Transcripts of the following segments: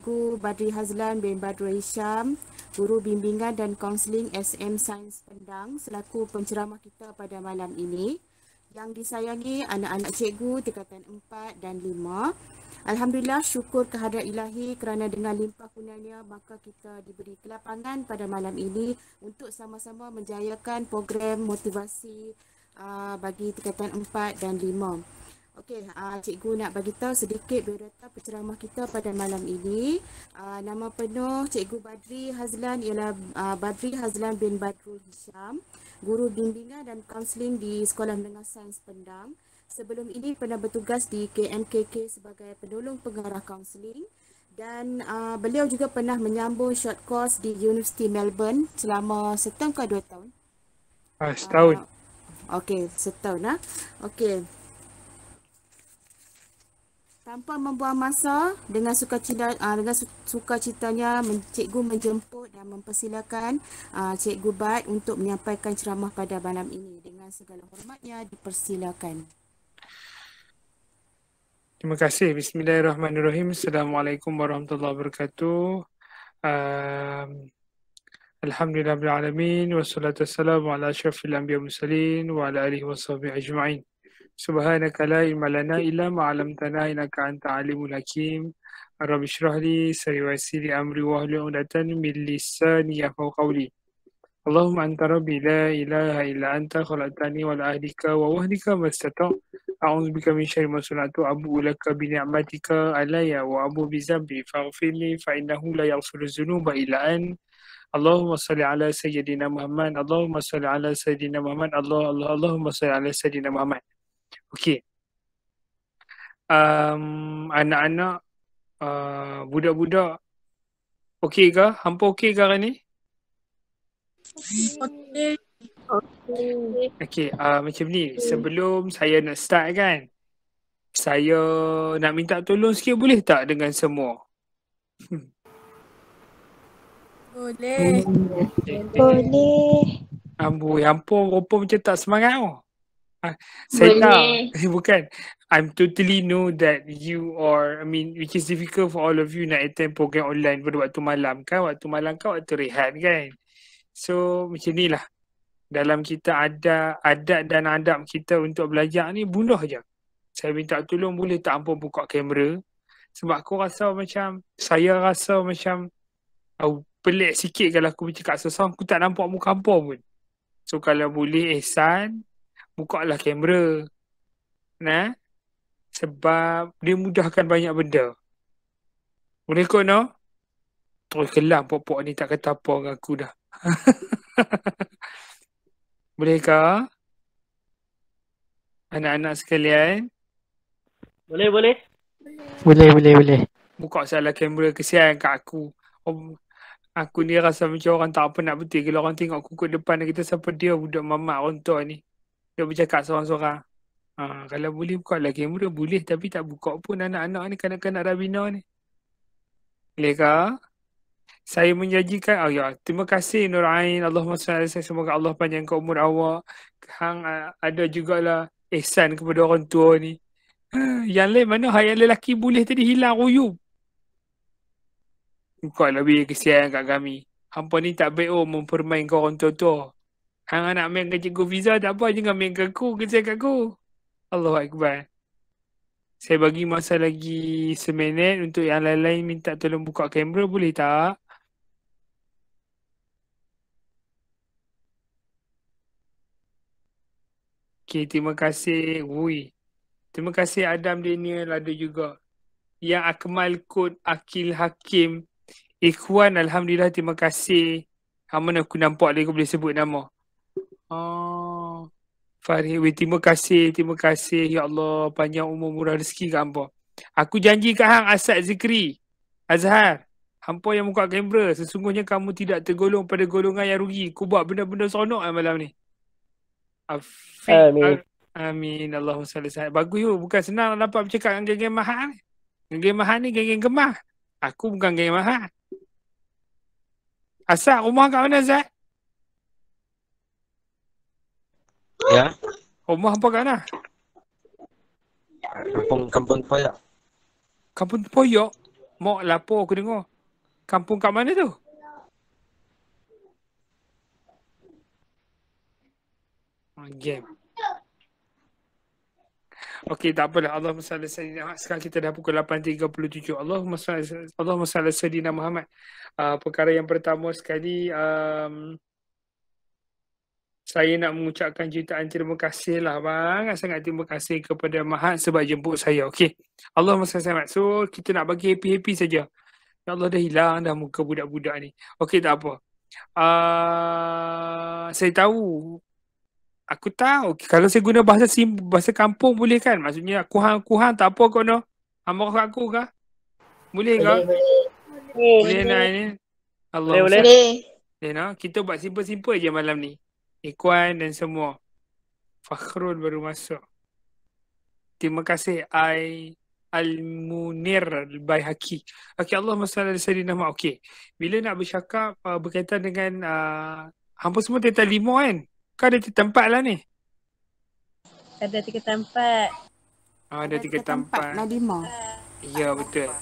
Guru Badri Hazlan bin Badri Hisham, Guru Bimbingan dan Kaunseling SM Sains Pendang selaku penceramah kita pada malam ini. Yang disayangi anak-anak cikgu tingkatan 4 dan 5. Alhamdulillah syukur kehadirat ilahi kerana dengan limpah kunanya maka kita diberi kelapangan pada malam ini untuk sama-sama menjayakan program motivasi uh, bagi tingkatan 4 dan 5. Okey, uh, cikgu nak bagi tahu sedikit berita penceramah kita pada malam ini. Uh, nama penuh cikgu Badri Hazlan ialah uh, Badri Hazlan bin Badrul Hisham, guru bimbingan dan kaunseling di Sekolah Menengah Sains Pendang. Sebelum ini pernah bertugas di KMKK sebagai penolong pengarah kaunseling dan uh, beliau juga pernah menyambung short course di University Melbourne selama setengah dua tahun. Ah, uh, setahun. Uh, Okey, setahun ah. Okey. Tanpa membuang masa dengan sukacita uh, dengan sukacitanya cikgu menjemput dan mempersilakan uh, cikgu Bat untuk menyampaikan ceramah pada malam ini dengan segala hormatnya dipersilakan. Terima kasih. Bismillahirrahmanirrahim. Assalamualaikum warahmatullahi wabarakatuh. Um, Alhamdulillah bil alamin wassalatu wassalamu ala asyrafil wa ala alihi washabbihi ajma'in. سبحانك لا علم لنا إلا ما علمتنا إنك أنت عالم الحكيم رب اشرح لي سري ويسر أمري وهل عقدة من لساني يفقهوا قولي اللهم أنت ربي لا إله إلا أنت خلقتني ولأهلك ووهلك ما استطعت أعوذ بك من شر ما صنعت أبوء لك بنعمتك علي وأبو بذنبي فاغفرني فإنه لا يغفر الذنوب إلا أن اللهم صل على سيدنا محمد اللهم صل على سيدنا محمد الله الله اللهم صل على سيدنا محمد Okay. Um, anak-anak, uh, budak-budak, okey ke? Hampa okey ke hari ni? Okey. Okey. Okay, uh, macam ni. Okay. Sebelum saya nak start kan, saya nak minta tolong sikit boleh tak dengan semua? Hmm. Boleh. Boleh. Amboi, hampa rupa macam tak semangat oh. Saya Boleh. Bukan. I'm totally know that you are, I mean, which is difficult for all of you nak attend program online pada waktu malam kan. Waktu malam kan waktu rehat kan. So, macam ni lah. Dalam kita ada adat dan adab kita untuk belajar ni, bunuh je. Saya minta tolong boleh tak ampun buka kamera. Sebab aku rasa macam, saya rasa macam, aku oh, pelik sikit kalau aku bercakap sesuatu, aku tak nampak muka hampa pun. So kalau boleh ihsan, eh, buka lah kamera. Nah, sebab dia mudahkan banyak benda. Boleh kot no? Terus kelam pok ni tak kata apa dengan aku dah. Boleh ke? Anak-anak sekalian. Boleh, boleh. Boleh, boleh, boleh. Buka salah kamera kesian kat aku. Oh, aku ni rasa macam orang tak apa nak betul. Kalau orang tengok kukut depan kita siapa dia budak mamak rontok ni. Dia bercakap seorang-seorang. Ha, kalau boleh buka lah kamera, boleh tapi tak buka pun anak-anak ni kanak-kanak Rabina ni. Leka, saya menjanjikan, oh ya, terima kasih Nur Ain, Allahumma SWT, semoga Allah panjangkan umur awak. Hang ada jugalah ihsan kepada orang tua ni. Yang lain mana, yang lelaki boleh tadi hilang ruyub. Bukan lebih kesian kat kami. Hampa ni tak baik oh mempermainkan orang tua-tua. Hang nak main dengan cikgu Fiza tak apa jangan main ke aku ke saya aku. Allahu akbar. Saya bagi masa lagi seminit untuk yang lain-lain minta tolong buka kamera boleh tak? Okay, terima kasih. Wui. Terima kasih Adam Daniel ada juga. Yang Akmal Kod Akil Hakim. Ikhwan, Alhamdulillah. Terima kasih. Yang nak aku nampak lagi aku boleh sebut nama. Oh. Farid, terima kasih, terima kasih. Ya Allah, panjang umur murah rezeki kat hampa. Aku janji kat hang Asad Zikri. Azhar, hampa yang muka kamera, sesungguhnya kamu tidak tergolong pada golongan yang rugi. Ku buat benda-benda sonok, lah eh, malam ni. Afi- Amin. Amin. Allahumma salli salli. Bagus you. Bukan senang dapat bercakap dengan geng-geng mahal ni. Geng-geng mahal ni geng-geng gemah. Aku bukan geng mahal. Asal rumah kat mana Zat? Ya. Rumah oh, apa kat nah? Kampung Kampung Poyok. Kampung Poyok. Mak lapor aku dengar. Kampung kat mana tu? Ah, game. Okey tak apalah Allahumma salli sayyidina Muhammad sekarang kita dah pukul 8.37 Allahumma salli Allahumma salli sayyidina Muhammad uh, perkara yang pertama sekali um, saya nak mengucapkan jutaan terima kasih lah bang. Sangat terima kasih kepada Mahat sebab jemput saya. Okey. Allah SWT. So, kita nak bagi happy-happy saja. Ya Allah dah hilang dah muka budak-budak ni. Okey, tak apa. Uh, saya tahu. Aku tahu. Kalau saya guna bahasa sim, bahasa kampung boleh kan? Maksudnya, kuhan-kuhan tak apa kau nak? Amor aku kah? Boleh, boleh kah? Boleh. Boleh, boleh, boleh. nak ni? Allah boleh, boleh. Lena, eh, kita buat simple-simple je malam ni. Ikhwan dan semua. Fakhrul baru masuk. Terima kasih I Al-Munir Al-Bayhaqi. Okey Allah masalah dari nama. Okey. Bila nak bercakap uh, berkaitan dengan uh, hampa semua tetap lima kan? Kau ada tiga tempat lah ni. Ada tiga tempat. Ah, ada, ada tiga, tiga tempat. Ada lah, lima. Uh, ya betul.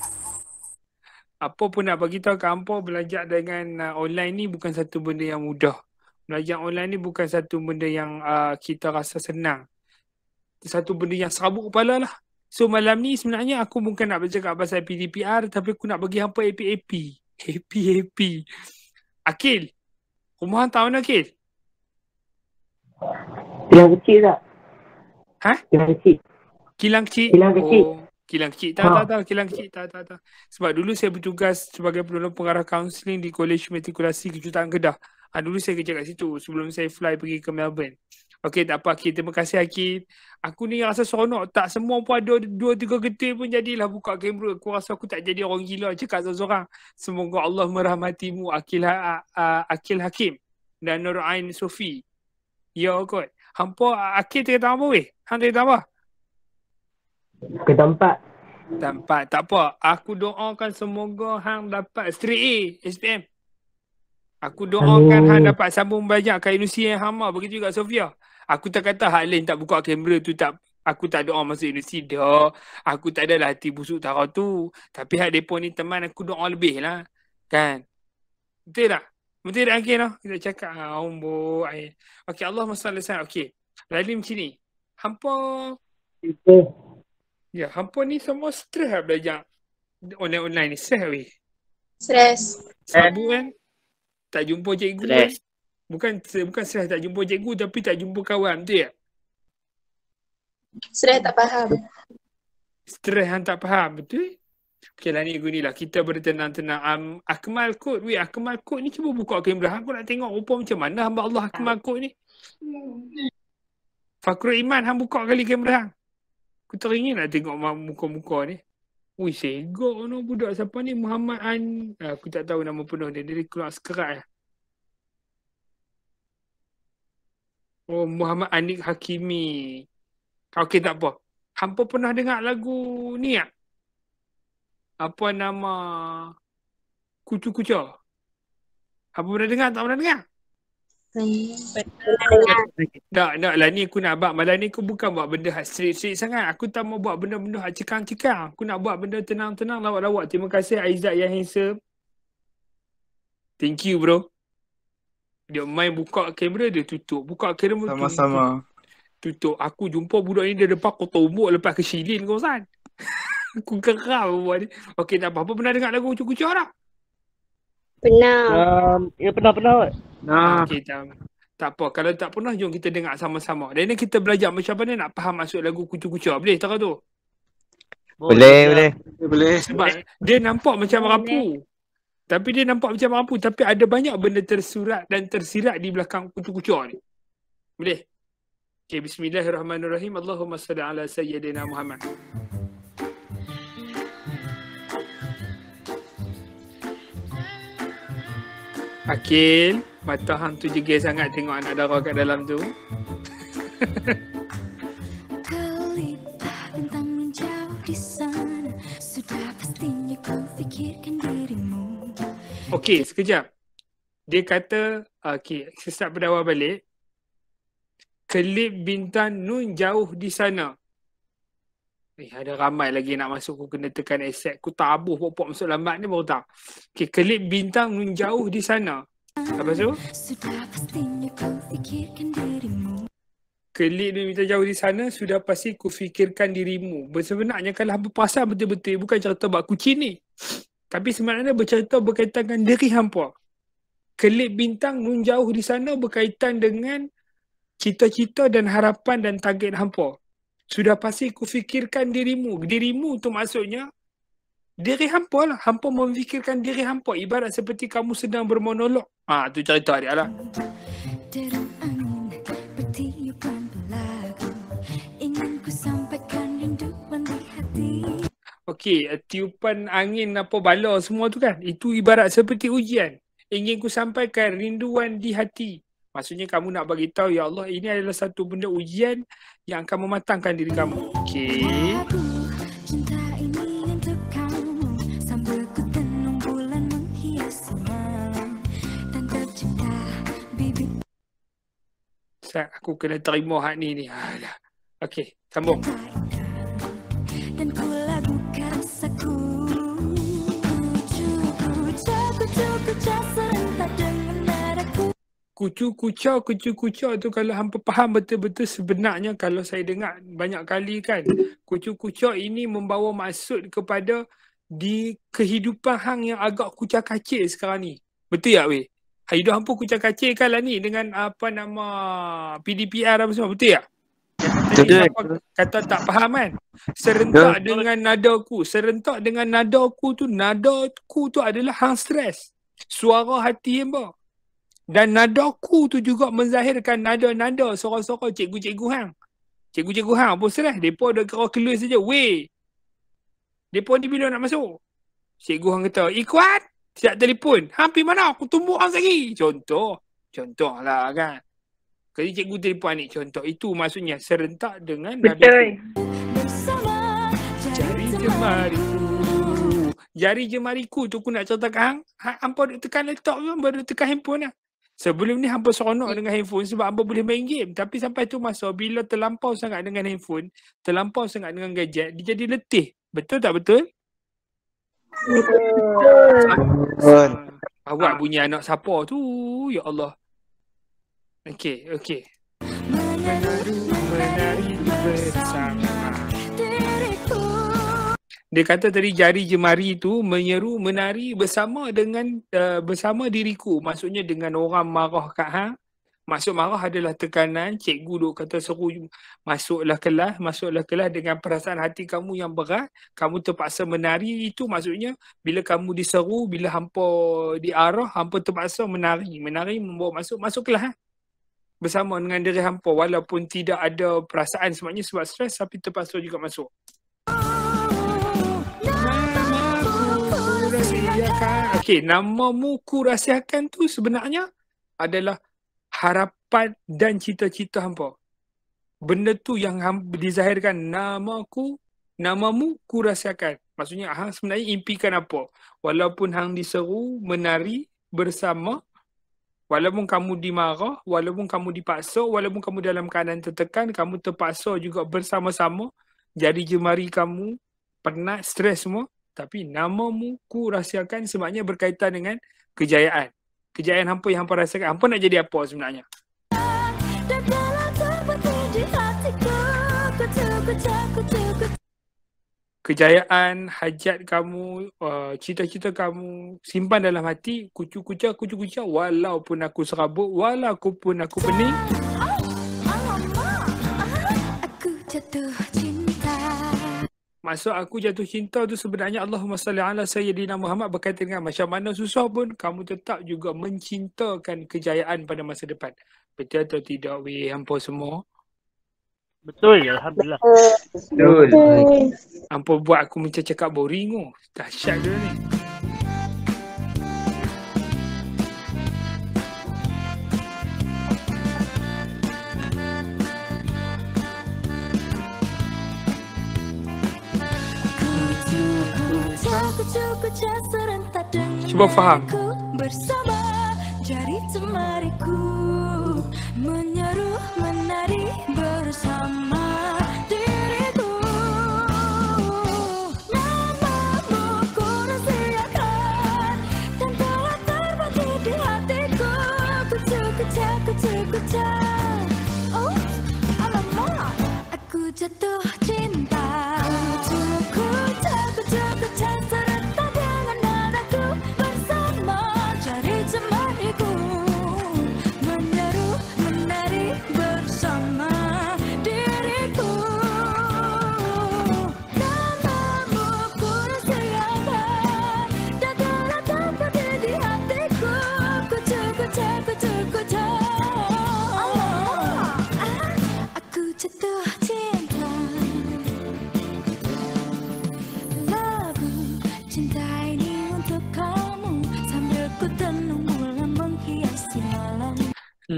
Apa pun nak bagi tahu ke belajar dengan uh, online ni bukan satu benda yang mudah belajar online ni bukan satu benda yang uh, kita rasa senang. Satu benda yang serabut kepala lah. So malam ni sebenarnya aku bukan nak bercakap pasal PDPR tapi aku nak bagi hampa APAP. APAP. Akil, rumah hantar mana Akil? Kilang kecil tak? Ha? Kilang kecil. Kilang kecil? Kilang kecil. Oh. Kilang kecil, tak, ha. tak, tak. Kilang kecil, tak, tak, tak. Sebab dulu saya bertugas sebagai penolong pengarah kaunseling di Kolej Matrikulasi Kejutan Kedah. Ha, dulu saya kerja kat situ sebelum saya fly pergi ke Melbourne. Okay tak apa Aki. Terima kasih Aki. Aku ni rasa seronok tak semua pun ada dua tiga getih pun jadilah buka kamera. Aku rasa aku tak jadi orang gila cakap seorang-seorang. Semoga Allah merahmatimu Akil, ha- Akil Hakim dan Nur Ain Sofi. Ya kot. Hampa Akil tak tahu apa weh? Hang tak apa? Ke tempat. Tempat. Tak apa. Aku doakan semoga hang dapat straight A SPM. Aku doakan Hello. Han dapat sambung banyak kat universiti yang hama begitu juga Sofia. Aku tak kata Han Lin tak buka kamera tu tak aku tak doa masuk universiti dah. Aku tak adalah hati busuk tarau tu. Tapi hak depa ni teman aku doa lebih lah. Kan? Betul tak? Betul tak Akin lah? Kita cakap ha, ah, umbo. Okey Allah SWT. Okey. Lali macam ni. Hampa. Itu. Ya, hampa ni semua stress lah belajar. Online-online ni. Stres Stress. Sabu kan? Eh tak jumpa cikgu stress. kan? Bukan bukan stres tak jumpa cikgu tapi tak jumpa kawan betul tak? Ya? Stres tak faham. Stres yang tak faham betul? Okay lah ni aku ni lah. Kita bertenang-tenang. Um, Akmal kot. Weh Akmal kot ni cuba buka kamera. Aku nak tengok rupa macam mana hamba Allah Akmal kot ni. Fakrul Iman hang buka kali kamera hang. Aku teringin nak lah tengok muka-muka ni. Ui, segok no budak siapa ni Muhammad An... Ah, aku tak tahu nama penuh dia. Dia keluar sekerat lah. Oh, Muhammad Anik Hakimi. Okey, tak apa. Hampa pernah dengar lagu ni tak? Apa nama... Kucu-kucu? Apa pernah dengar? Tak pernah dengar? Tak, tak lah ni aku nak buat malam ni aku bukan buat benda hak straight-straight sangat. Aku tak mau buat benda-benda hak cekang-cekang. Aku nak buat benda tenang-tenang lawak-lawak. Terima kasih Aizat yang handsome. Thank you bro. Dia main buka kamera dia tutup. Buka kamera Sama-sama. tutup. Sama-sama. Tutup. Aku jumpa budak ni dia depan kotor umur lepas ke Shilin kau san. aku geram buat ni. Okay tak apa-apa. Pernah dengar lagu Ucuk-Ucuk tak? Pernah. Um, ya pernah-pernah. Nah. Okay, jom. Tak apa. Kalau tak pernah, jom kita dengar sama-sama. Dan ni kita belajar macam mana nak faham maksud lagu kucu-kucu. Boleh tak tu? Boleh, boleh. Boleh, boleh. dia nampak macam rapu. Tapi dia nampak macam rapu. Tapi ada banyak benda tersurat dan tersirat di belakang kucu-kucu ni. Boleh? Okay, bismillahirrahmanirrahim. Allahumma salli ala sayyidina Muhammad. Akhil. Okay. Mata hang tu jegil sangat tengok anak dara kat dalam tu. Lah okey, sekejap. Dia kata, okey, saya start balik. Kelip bintang nun jauh di sana. Eh, ada ramai lagi nak masuk. Aku kena tekan accept. Aku tabuh abuh pok masuk lambat ni baru tak. Okey, kelip bintang nun jauh di sana. Lepas tu Sudah pastinya ku jauh di sana Sudah pasti ku fikirkan dirimu Sebenarnya kalau hampa pasal betul-betul Bukan cerita buat kucing ni Tapi sebenarnya bercerita berkaitan dengan diri hampa Kelip bintang nun jauh di sana berkaitan dengan cita-cita dan harapan dan target hampa. Sudah pasti ku fikirkan dirimu. Dirimu tu maksudnya Diri hampa lah. Hampa memfikirkan diri hampa. Ibarat seperti kamu sedang bermonolog. Ha, tu cerita dia lah. Okey, eh, tiupan angin apa bala semua tu kan. Itu ibarat seperti ujian. Ingin ku sampaikan rinduan di hati. Maksudnya kamu nak bagi tahu ya Allah ini adalah satu benda ujian yang akan mematangkan diri kamu. Okey. Ustaz, aku kena terima hak ni ni. Alah. Okey, sambung. Dan ku lakukan saku. Kucu kuca, kucu kuca tu kalau hampa faham betul-betul sebenarnya kalau saya dengar banyak kali kan kucu kuca ini membawa maksud kepada di kehidupan hang yang agak kucak kacik sekarang ni. Betul tak, weh? Haiduh hampa kucing kacir kan lah ni dengan apa nama PDPR apa semua betul tak? Ya, kata tak faham kan? Serentak Tidak. Ya. dengan nada ku. Serentak dengan nada ku tu, nada ku tu adalah hang stres. Suara hati hampa. Dan nada ku tu juga menzahirkan nada-nada sorang-sorang cikgu-cikgu hang. Cikgu-cikgu hang pun stres. Depa dah kira keluar saja. Weh. Depa ni bila nak masuk? Cikgu hang kata, ikut siap telefon. Hampir mana aku tumbuk hang lagi. Contoh. Contoh lah kan. Jadi cikgu telefon ni contoh. Itu maksudnya serentak dengan Betul. Nabi. Betul. Jari jemariku. Jari jemariku tu aku nak contoh kan. Hampa tekan laptop tu, baru tekan handphone lah. Sebelum ni hampa seronok dengan handphone sebab hampa boleh main game. Tapi sampai tu masa bila terlampau sangat dengan handphone, terlampau sangat dengan gadget, dia jadi letih. Betul tak betul? Awak bunyi anak siapa tu? Ya Allah. Okey, okey. Dia kata tadi jari jemari tu menyeru menari bersama dengan uh, bersama diriku. Maksudnya dengan orang marah kat hang. Masuk marah adalah tekanan, cikgu duk kata seru masuklah kelas, masuklah kelas dengan perasaan hati kamu yang berat, kamu terpaksa menari itu maksudnya bila kamu diseru, bila hampa diarah, hampa terpaksa menari, menari membawa masuk masuk kelas. Ha? Bersama dengan diri hampa walaupun tidak ada perasaan sebabnya sebab stres tapi terpaksa juga masuk. Okay, nama mu ku rahsiakan tu sebenarnya adalah harapan dan cita-cita hampa. Benda tu yang dizahirkan namaku, namamu ku rasakan. Maksudnya hang sebenarnya impikan apa? Walaupun hang diseru menari bersama, walaupun kamu dimarah, walaupun kamu dipaksa, walaupun kamu dalam keadaan tertekan, kamu terpaksa juga bersama-sama Jadi jemari kamu penat, stres semua. Tapi namamu ku rasakan sebabnya berkaitan dengan kejayaan kejayaan hampa yang hampa rasakan hampa nak jadi apa sebenarnya kejayaan hajat kamu uh, cita-cita kamu simpan dalam hati kucu-kucu kucu-kucu walaupun aku serabut walaupun aku pening oh, aku jatuh Maksud aku jatuh cinta tu sebenarnya Allahumma salli ala sayyidina Muhammad berkaitan dengan macam mana susah pun kamu tetap juga mencintakan kejayaan pada masa depan. Betul atau tidak we hampa semua? Betul ya alhamdulillah. Betul. Betul. Hampa buat aku macam cakap boring oh. Dahsyat dia ni. Cuba faham. Bersama jari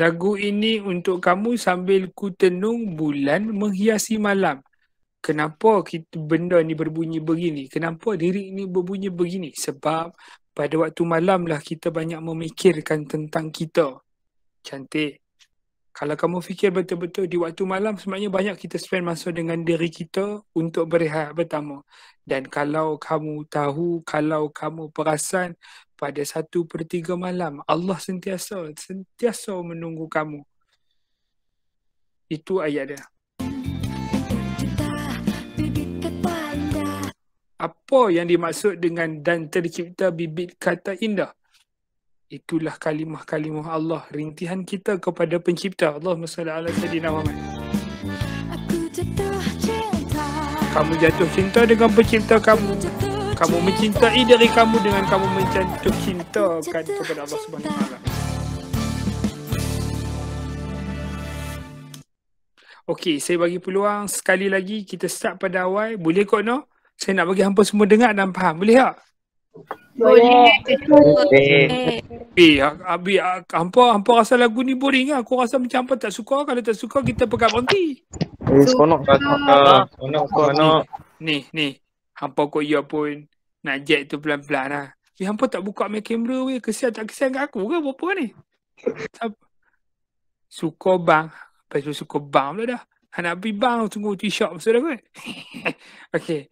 Lagu ini untuk kamu sambil ku tenung bulan menghiasi malam. Kenapa kita benda ni berbunyi begini? Kenapa diri ini berbunyi begini? Sebab pada waktu malam lah kita banyak memikirkan tentang kita. Cantik. Kalau kamu fikir betul-betul di waktu malam sebenarnya banyak kita spend masa dengan diri kita untuk berehat pertama. Dan kalau kamu tahu, kalau kamu perasan pada satu per tiga malam Allah sentiasa sentiasa menunggu kamu itu ayat dia apa yang dimaksud dengan dan tercipta bibit kata indah itulah kalimah-kalimah Allah rintihan kita kepada pencipta Allah sallallahu alaihi wasallam aku jatuh kamu jatuh cinta dengan pencipta kamu kamu mencintai diri kamu dengan kamu mencintai cinta kan kepada Allah Subhanahu Wa Okey, saya bagi peluang sekali lagi kita start pada awal. Boleh kok no? Saya nak bagi hampa semua dengar dan faham. Boleh tak? Boleh. Okey. Eh, Abi, ah, ah, ah, hampa hampa rasa lagu ni boring ah. Aku rasa macam hampa tak suka. Kalau tak suka kita pegang berhenti. Eh, seronok. Seronok. Seronok. Ni, ni. Hampa kot ya pun nak jet tu pelan-pelan lah. Weh, hampa tak buka main kamera weh. Kesian tak kesian kat aku ke? Apa-apa ni? Suka bang. Lepas tu suka bang pula dah. Nak pergi bang tunggu t-shirt maksud aku kan? okay.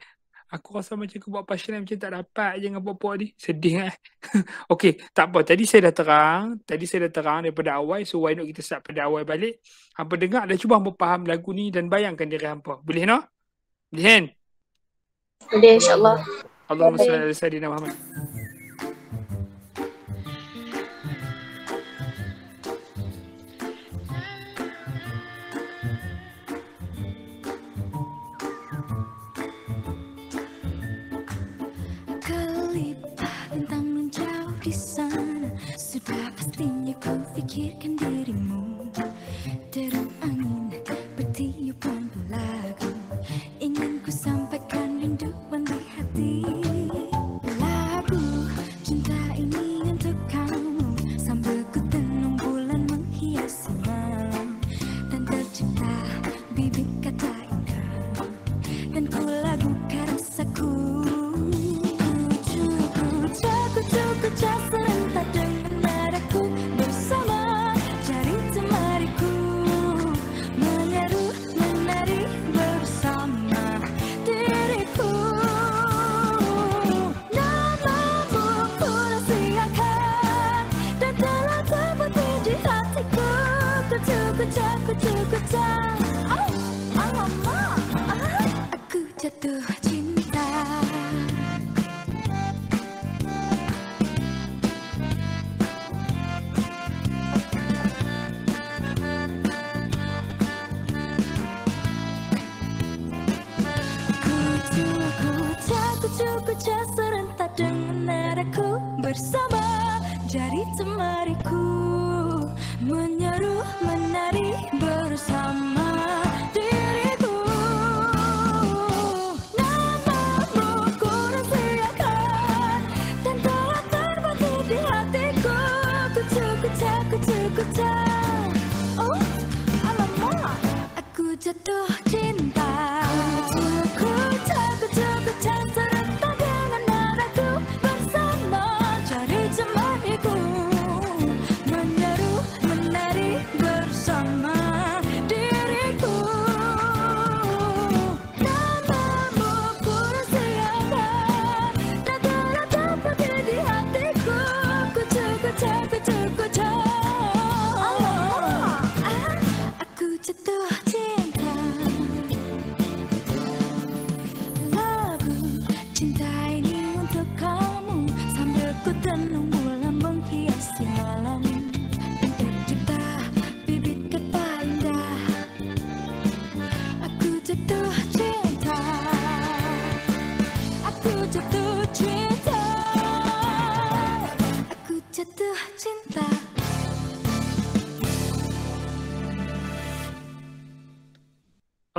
Aku rasa macam aku buat passion macam tak dapat je dengan pokok ni. Sedih kan? okay, tak apa. Tadi saya dah terang. Tadi saya dah terang daripada awal. So, why not kita start pada awal balik. Hampa dengar dan cuba hampa faham lagu ni dan bayangkan diri hampa. Boleh no? Boleh kan? Udah insyaallah. Allahumma salli ala sayyidina Muhammad. pastinya kau fikirkan dirimu terang angin bertiupan.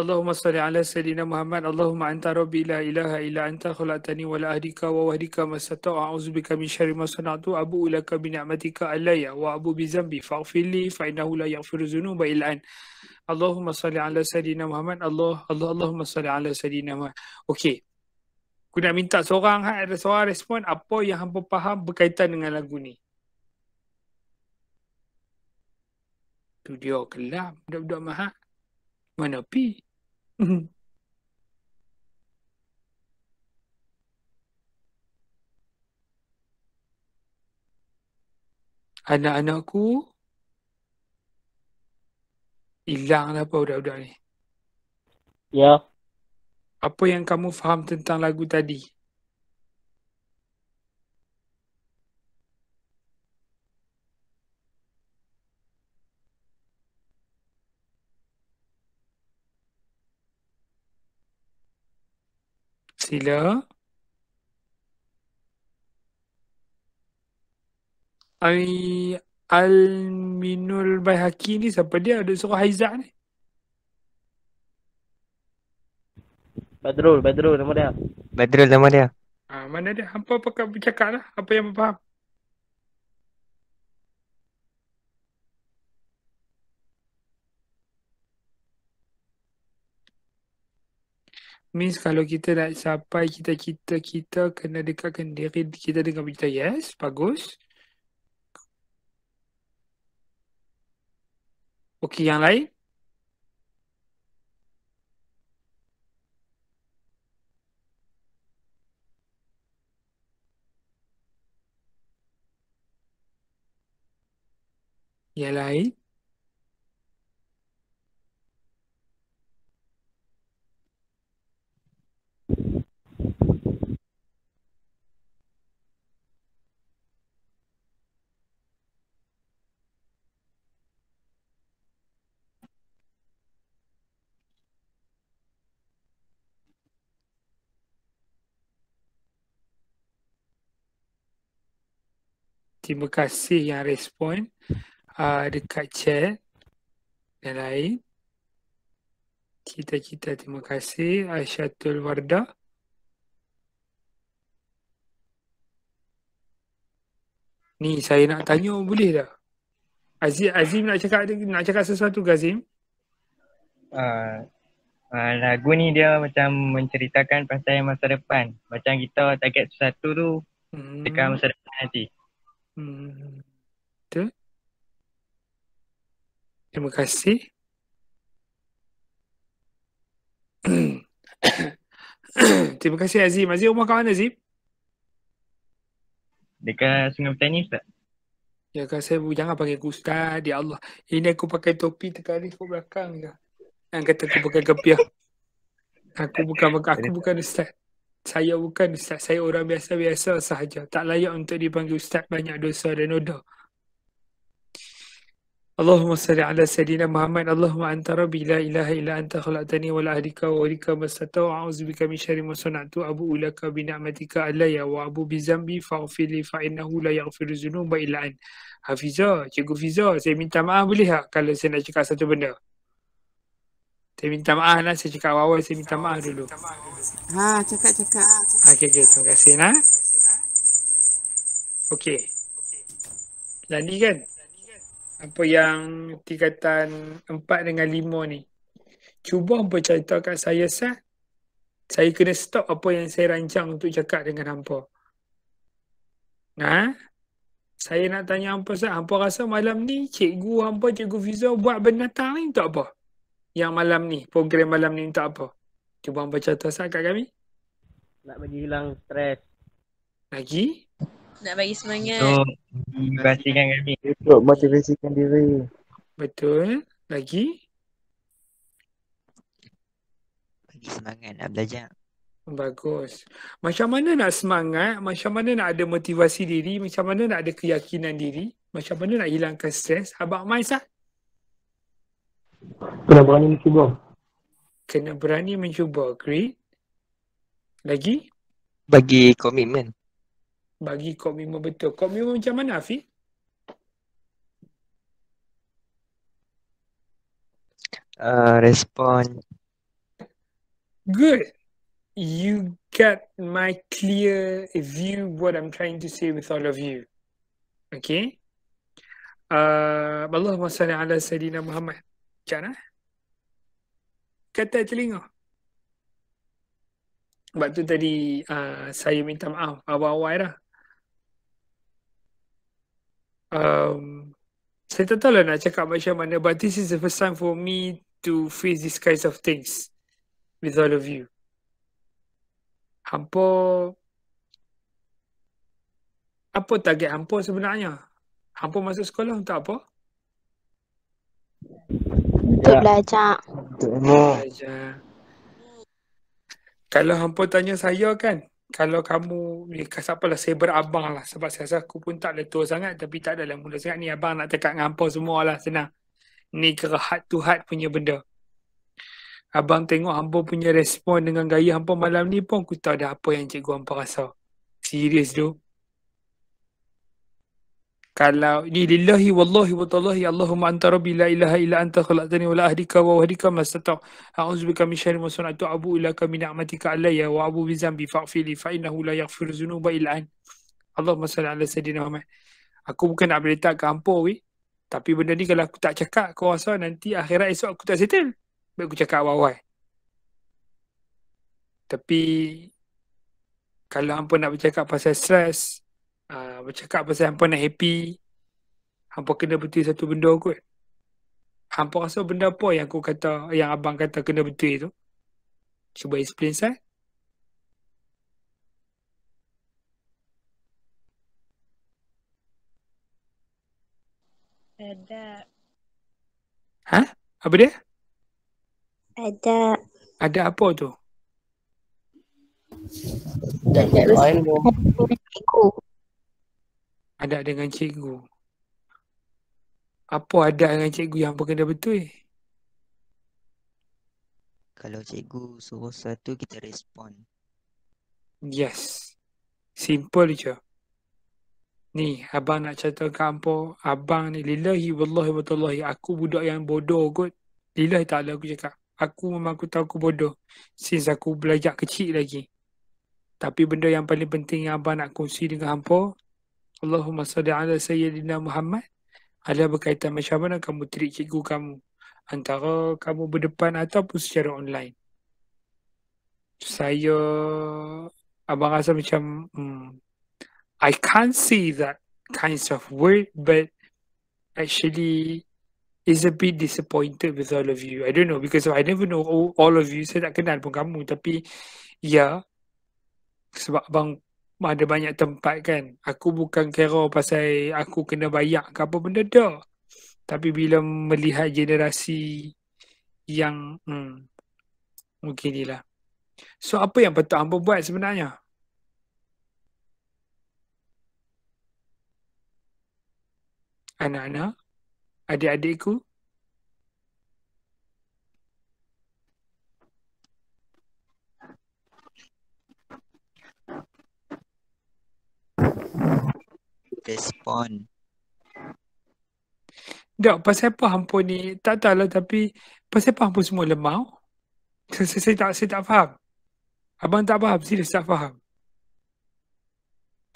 Allahumma salli ala sayyidina Muhammad Allahumma anta rabbi la ilaha illa anta khalaqtani wa la ahdika wa wahdika masata wa a'udzu bika min syarri ma sana'tu abu ulaka bi ni'matika alayya wa abu bi dhanbi faghfir fa innahu la yaghfiru dhunuba illa an Allahumma salli ala sayyidina Muhammad Allah Allah Allahumma salli ala sayyidina Muhammad okey aku nak minta seorang ha, ada seorang respon apa yang hampa faham berkaitan dengan lagu ni studio kelam budak-budak mahal mana pergi Mm-hmm. Anak-anakku hilang apa udah-udah ni? Ya. Apa yang kamu faham tentang lagu tadi? sila. Ai Al Minul Baihaqi ni siapa dia? Ada suruh Haizah ni. Badrul, Badrul nama dia. Badrul nama dia. Ah, mana dia? Apa apa kau Apa yang faham? Means kalau kita nak sampai cita-cita kita kena dekatkan diri kita dengan berita yes, bagus. Okey, yang lain? Yang lain? terima kasih yang respon uh, dekat chat dan lain. Kita-kita terima kasih Aisyatul Wardah. Ni saya nak tanya boleh tak? Azim Azim nak cakap nak cakap sesuatu ke Azim? Uh, uh, lagu ni dia macam menceritakan pasal masa depan. Macam kita target sesuatu tu hmm. dekat masa depan nanti. Okay. Hmm, Terima kasih. Terima kasih Azim. Azim rumah kau mana Azim? Dekat Sungai Petani Ustaz. Ya kan saya bu, jangan pakai kustad ya Allah. Ini aku pakai topi terkali ke belakang je. Yang kata aku pakai gempia. aku bukan aku bukan ustaz saya bukan ustaz, saya orang biasa-biasa sahaja. Tak layak untuk dipanggil ustaz banyak dosa dan noda. Allahumma salli ala sayyidina Muhammad Allahumma anta rabbi la ilaha illa anta khalaqtani wa la ahdika wa ahdika masata wa a'uzubika min syari ma sunatu abu ulaka bina'matika alaya wa abu bizambi fa'ufili fa'innahu la ya'ufiru zunum ba'ila'an Hafizah, Cikgu Fizah, saya minta maaf boleh tak kalau saya nak cakap satu benda? Saya minta maaf nak lah, saya cakap awal-awal saya minta maaf dulu. Ha cakap cakap. Ha, okey okey terima kasih nak. Okey. Dan ni kan? Apa yang tingkatan empat dengan lima ni? Cuba hampa cerita kat saya sah. Saya kena stop apa yang saya rancang untuk cakap dengan hampa. Nah, ha? Saya nak tanya hampa sah. Hampa rasa malam ni cikgu hampa, cikgu Fiza buat benda tak ni tak apa? yang malam ni, program malam ni untuk apa? Cuba baca tu asal kat kami. Nak bagi hilang stres. Lagi? Nak bagi semangat. Untuk motivasikan kami. Untuk motivasikan diri. Betul. Lagi? Bagi semangat nak belajar. Bagus. Macam mana nak semangat, macam mana nak ada motivasi diri, macam mana nak ada keyakinan diri, macam mana nak hilangkan stres. Abang Mai, sah? Kena berani mencuba. Kena berani mencuba, great. Lagi? Bagi komitmen. Bagi komitmen betul. Komitmen macam mana, Afi? Uh, respon. Good. You get my clear view what I'm trying to say with all of you. Okay? Uh, Allahumma salli ala sayyidina Muhammad pecah lah. Kata telinga. Sebab tu tadi uh, saya minta maaf awal-awal lah. Um, saya tak tahu lah nak cakap macam mana but this is the first time for me to face these kinds of things with all of you. Hampo, apa target hampo sebenarnya? Hampo masuk sekolah untuk apa? Ya. untuk belajar. Untuk belajar. Kalau hampa tanya saya kan, kalau kamu ni eh, siapa lah saya berabang lah sebab saya rasa aku pun tak ada tua sangat tapi tak ada lah muda sangat ni abang nak cakap dengan hampa semua lah senang. Ni kerahat tu hat punya benda. Abang tengok hampa punya respon dengan gaya hampa malam ni pun aku tahu dah apa yang cikgu hampa rasa. Serius tu. Hmm kalau ni lillahi wallahi wa tallahi allahumma anta rabbi la ilaha illa anta khalaqtani wa la ahdika wa wahdika mastata a'udzu bika min syarri ma sana'tu abu ila ka min ni'matika alayya wa abu bi dhanbi fa'fi fa innahu la yaghfiru dhunuba illa an allahumma salli ala sayidina muhammad aku bukan nak beritah ke hampa weh tapi benda ni kalau aku tak cakap kau rasa nanti akhirat esok aku tak settle baik aku cakap awal-awal tapi kalau hampa nak bercakap pasal stress Ah, bercakap pasal hampa nak happy hampa kena betul satu benda kot hampa rasa benda apa yang aku kata yang abang kata kena betul tu cuba explain saya ada, hah, Apa dia? Ada, Ada apa tu? Tak ada. Tak ada adat dengan cikgu. Apa adat dengan cikgu yang berkena betul? Kalau cikgu suruh satu, kita respon. Yes. Simple je. Ni, abang nak cerita ke Abang ni, lillahi wallahi batullahi. Aku budak yang bodoh kot. Lillahi ta'ala aku cakap. Aku memang aku tahu aku bodoh. Since aku belajar kecil lagi. Tapi benda yang paling penting yang abang nak kongsi dengan hampa, Allahumma salli ala Sayyidina Muhammad ada berkaitan macam mana kamu treat cikgu kamu antara kamu berdepan ataupun secara online. Saya abang rasa macam hmm, I can't say that kinds of word but actually is a bit disappointed with all of you. I don't know because I never know all, all of you. Saya tak kenal pun kamu tapi ya yeah, sebab abang ada banyak tempat kan. Aku bukan kira pasal aku kena bayar ke apa benda dah. Tapi bila melihat generasi yang hmm, mungkin inilah. So apa yang patut hamba buat sebenarnya? Anak-anak, adik-adikku, respon. Tak, pasal apa hampa ni? Tak tahu lah tapi pasal apa hampa semua lemah. Saya, saya, tak, saya tak faham. Abang tak faham, serius tak faham.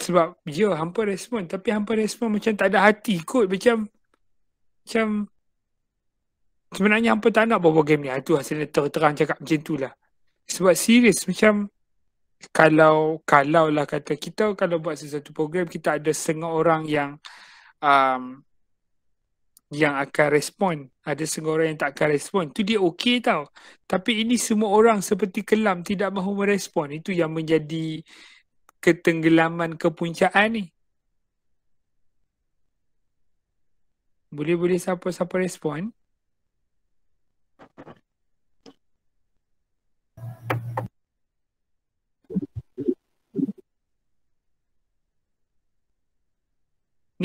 Sebab, ya, yeah, hampa respon. Tapi hampa respon macam tak ada hati kot. Macam, macam, sebenarnya hampa tak nak bawa game ni. Itu ah, hasilnya lah, terang-terang cakap macam tu lah. Sebab serius, macam, kalau kalau lah kata kita kalau buat sesuatu program kita ada setengah orang yang um, yang akan respon ada setengah orang yang tak akan respon tu dia okey tau tapi ini semua orang seperti kelam tidak mahu merespon itu yang menjadi ketenggelaman kepuncaan ni boleh-boleh siapa-siapa respon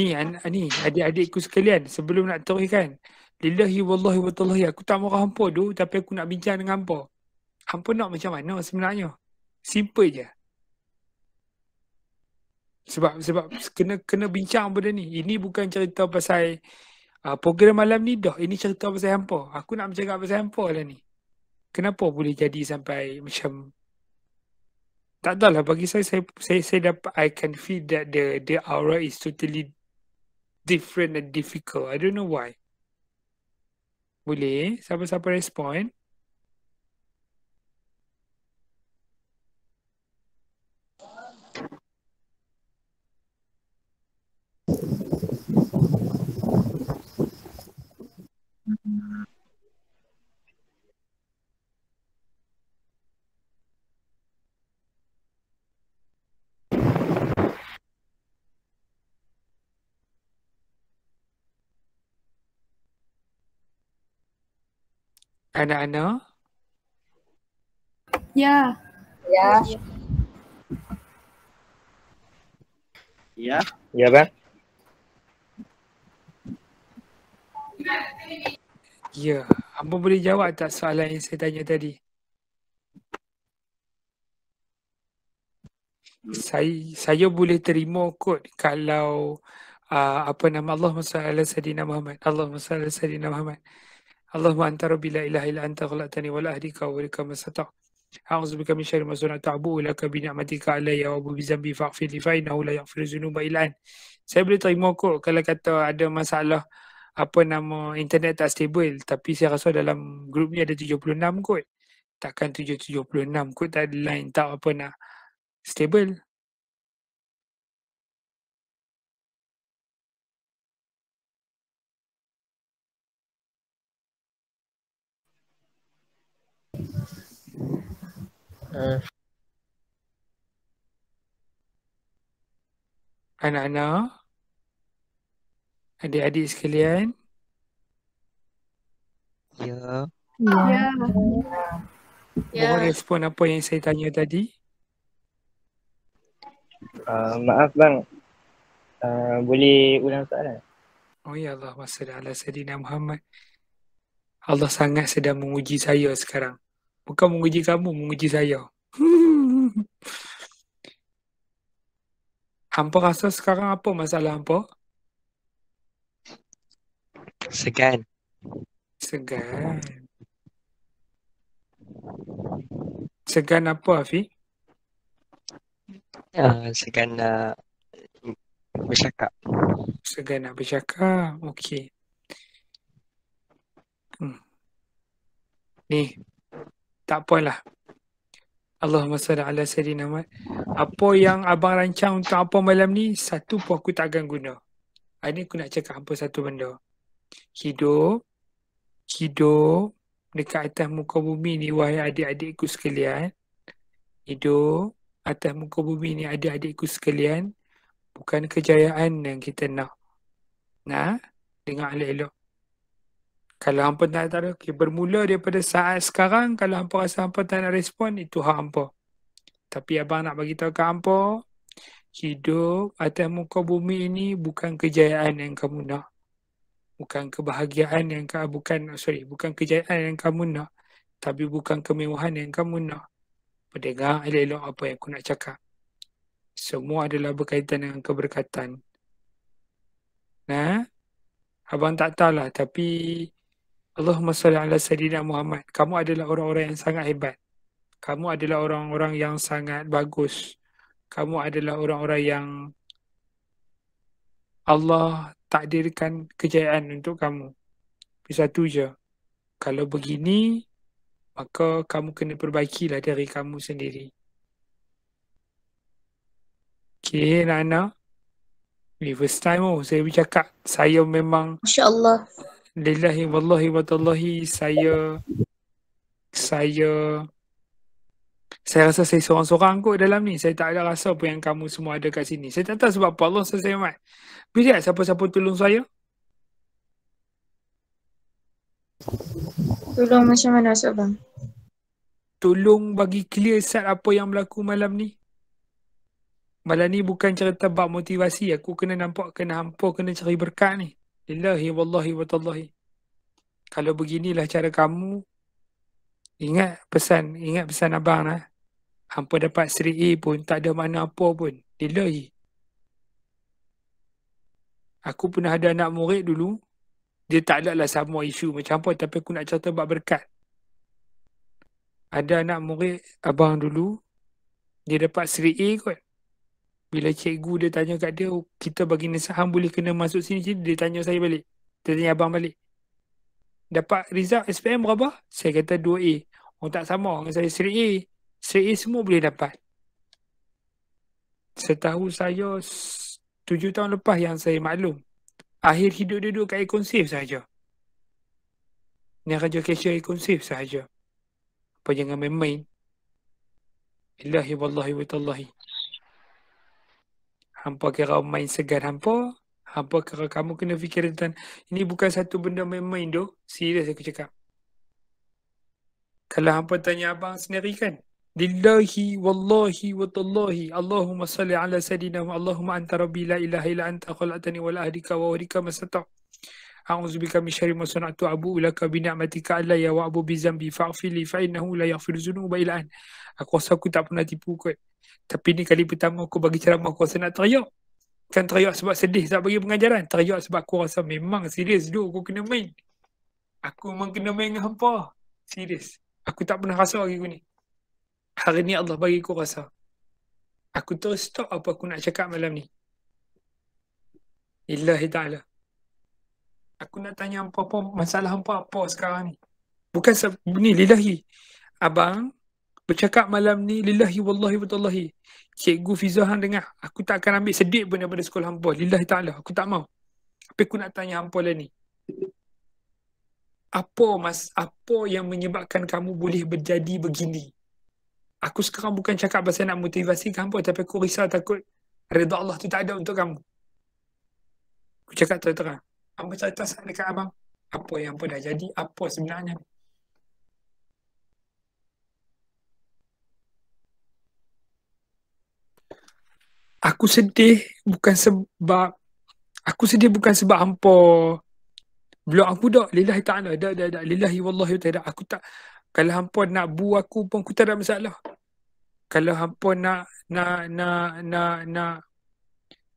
ni an, ah, ni adik-adikku sekalian sebelum nak tahu kan lillahi wallahi wa tallahi aku tak marah hampa tu tapi aku nak bincang dengan hampa hampa nak macam mana sebenarnya simple je sebab sebab kena kena bincang benda ni ini bukan cerita pasal uh, program malam ni dah ini cerita pasal hampa aku nak bercakap pasal hampa lah ni kenapa boleh jadi sampai macam tak tahu lah bagi saya saya saya, saya dapat I can feel that the the aura is totally different and difficult. I don't know why. Boleh? Eh? Siapa-siapa respond? anak-anak? Ya. Ya. Ya. Ya, Bang. Ya. Apa boleh jawab tak soalan yang saya tanya tadi? Saya, saya boleh terima kot kalau uh, apa nama Allah SWT Sayyidina Muhammad. Allah SWT Sayyidina Muhammad. Uh, Allahumma anta rabbi la ilaha illa anta ghalatani wa la ahdika wa rika masata. A'udzu bika min syarri ma sunat ta'bu ila ka bi ni'matika alayya wa bi dhambi fa'fi li fa innahu la yaghfiru dhunuba illa an. Saya boleh terima kok kalau kata ada masalah apa nama internet tak stabil tapi saya rasa dalam grup ni ada 76 kot. Takkan 776 kot tak ada line tak apa nak stable. Uh, anak-anak, adik-adik sekalian. Ya. Ya. Mohon ya. ya. respon apa yang saya tanya tadi. Uh, maaf bang, uh, boleh ulang soalan? Oh ya Allah, masalah Allah Sayyidina Muhammad. Allah sangat sedang menguji saya sekarang. Bukan menguji kamu, menguji saya. hampa rasa sekarang apa masalah hampa? Segan. Segan. Segan apa, Afi? Uh, segan nak uh, bercakap. Segan nak bercakap. Okey. Hmm. Ni, tak apalah. Allahumma salli ala sayyidina Muhammad. Apa yang abang rancang untuk apa malam ni, satu pun aku tak akan guna. Hari ah, ni aku nak cakap apa satu benda. Hidup, hidup dekat atas muka bumi ni wahai adik-adikku sekalian. Hidup atas muka bumi ni adik-adikku sekalian. Bukan kejayaan yang kita nak. Nah, dengar elok-elok. Kalau hampa tak tahu, okay. bermula daripada saat sekarang, kalau hampa rasa hampa tak nak respon, itu hak hampa. Tapi abang nak bagi tahu ke hampa, hidup atas muka bumi ini bukan kejayaan yang kamu nak. Bukan kebahagiaan yang kamu, bukan, sorry, bukan kejayaan yang kamu nak. Tapi bukan kemewahan yang kamu nak. Pendengar elok-elok apa yang aku nak cakap. Semua adalah berkaitan dengan keberkatan. Nah, Abang tak tahulah tapi Allahumma salli ala Sayyidina Muhammad. Kamu adalah orang-orang yang sangat hebat. Kamu adalah orang-orang yang sangat bagus. Kamu adalah orang-orang yang Allah takdirkan kejayaan untuk kamu. Satu je. Kalau begini, maka kamu kena perbaikilah dari kamu sendiri. Okay, Nana. Ini first time oh, saya bercakap. Saya memang... Masya Allah lillahi wallahi wa tallahi saya saya saya rasa saya seorang-seorang kot dalam ni. Saya tak ada rasa apa yang kamu semua ada kat sini. Saya tak tahu sebab apa Allah lah saya selamat. Bila siapa-siapa tolong saya? Tolong macam mana Asyik Bang? Tolong bagi clear set apa yang berlaku malam ni. Malam ni bukan cerita bab motivasi. Aku kena nampak kena hampa kena cari berkat ni. Lillahi wallahi wa tallahi. Kalau beginilah cara kamu, ingat pesan, ingat pesan abang lah. Hampa dapat seri A pun, tak ada mana apa pun. Lillahi. Aku pernah ada anak murid dulu, dia tak ada lah sama isu macam apa, tapi aku nak cerita buat berkat. Ada anak murid abang dulu, dia dapat seri A kot bila cikgu dia tanya kat dia kita bagi saham boleh kena masuk sini je dia tanya saya balik dia tanya abang balik dapat result SPM berapa saya kata 2A orang tak sama dengan saya 3A 3A semua boleh dapat setahu saya 7 tahun lepas yang saya maklum akhir hidup dia duduk kat Econ Safe sahaja ni kerja cashier Econ Safe sahaja apa jangan main-main Ilahi wallahi wa tallahi. Hampa kira main segan hampa. Hampa kira kamu kena fikir tentang. Ini bukan satu benda main-main tu. Serius aku cakap. Kalau hampa tanya abang sendiri kan. Lillahi wallahi wa tallahi Allahumma salli ala sadinahu. Allahumma anta rabbi la ilaha illa anta khalaqtani wa la ahdika wa ahdika masata'u أعوذ بك من شر ما صنعت أبو لك بنعمتك ألا يا وأبو بذنبي فاغفر لي فإنه لا يغفر الذنوب Aku أن أكوساكو تابنا تيبوك tapi ni kali pertama aku bagi ceramah aku rasa nak teriak kan teriak sebab sedih tak bagi pengajaran teriak sebab aku rasa memang serius dulu aku kena main aku memang kena main dengan hampa serius aku tak pernah rasa lagi aku ni hari ni Allah bagi aku rasa aku terus stop apa aku nak cakap malam ni illahi ta'ala aku nak tanya hampa apa masalah hampa apa sekarang ni. Bukan se- ni lillahi. Abang bercakap malam ni lillahi wallahi wa ta'allahi. Cikgu Fizah hang dengar. Aku tak akan ambil sedik pun daripada sekolah hampa. Lillahi ta'ala. Aku tak mau. Tapi aku nak tanya hampa lah ni. Apa mas apa yang menyebabkan kamu boleh berjadi begini? Aku sekarang bukan cakap pasal nak motivasi kamu tapi aku risau takut redha Allah tu tak ada untuk kamu. Aku cakap terang-terang. Hamba cari sana, dekat abang. Apa yang pun dah jadi, apa sebenarnya. Aku sedih bukan sebab aku sedih bukan sebab hampa belum aku dah lillahi ta'ala dah dah dah lillahi wallahi ta'ala aku tak kalau hampa nak bu aku pun aku tak ada masalah kalau hampa nak nak nak nak nak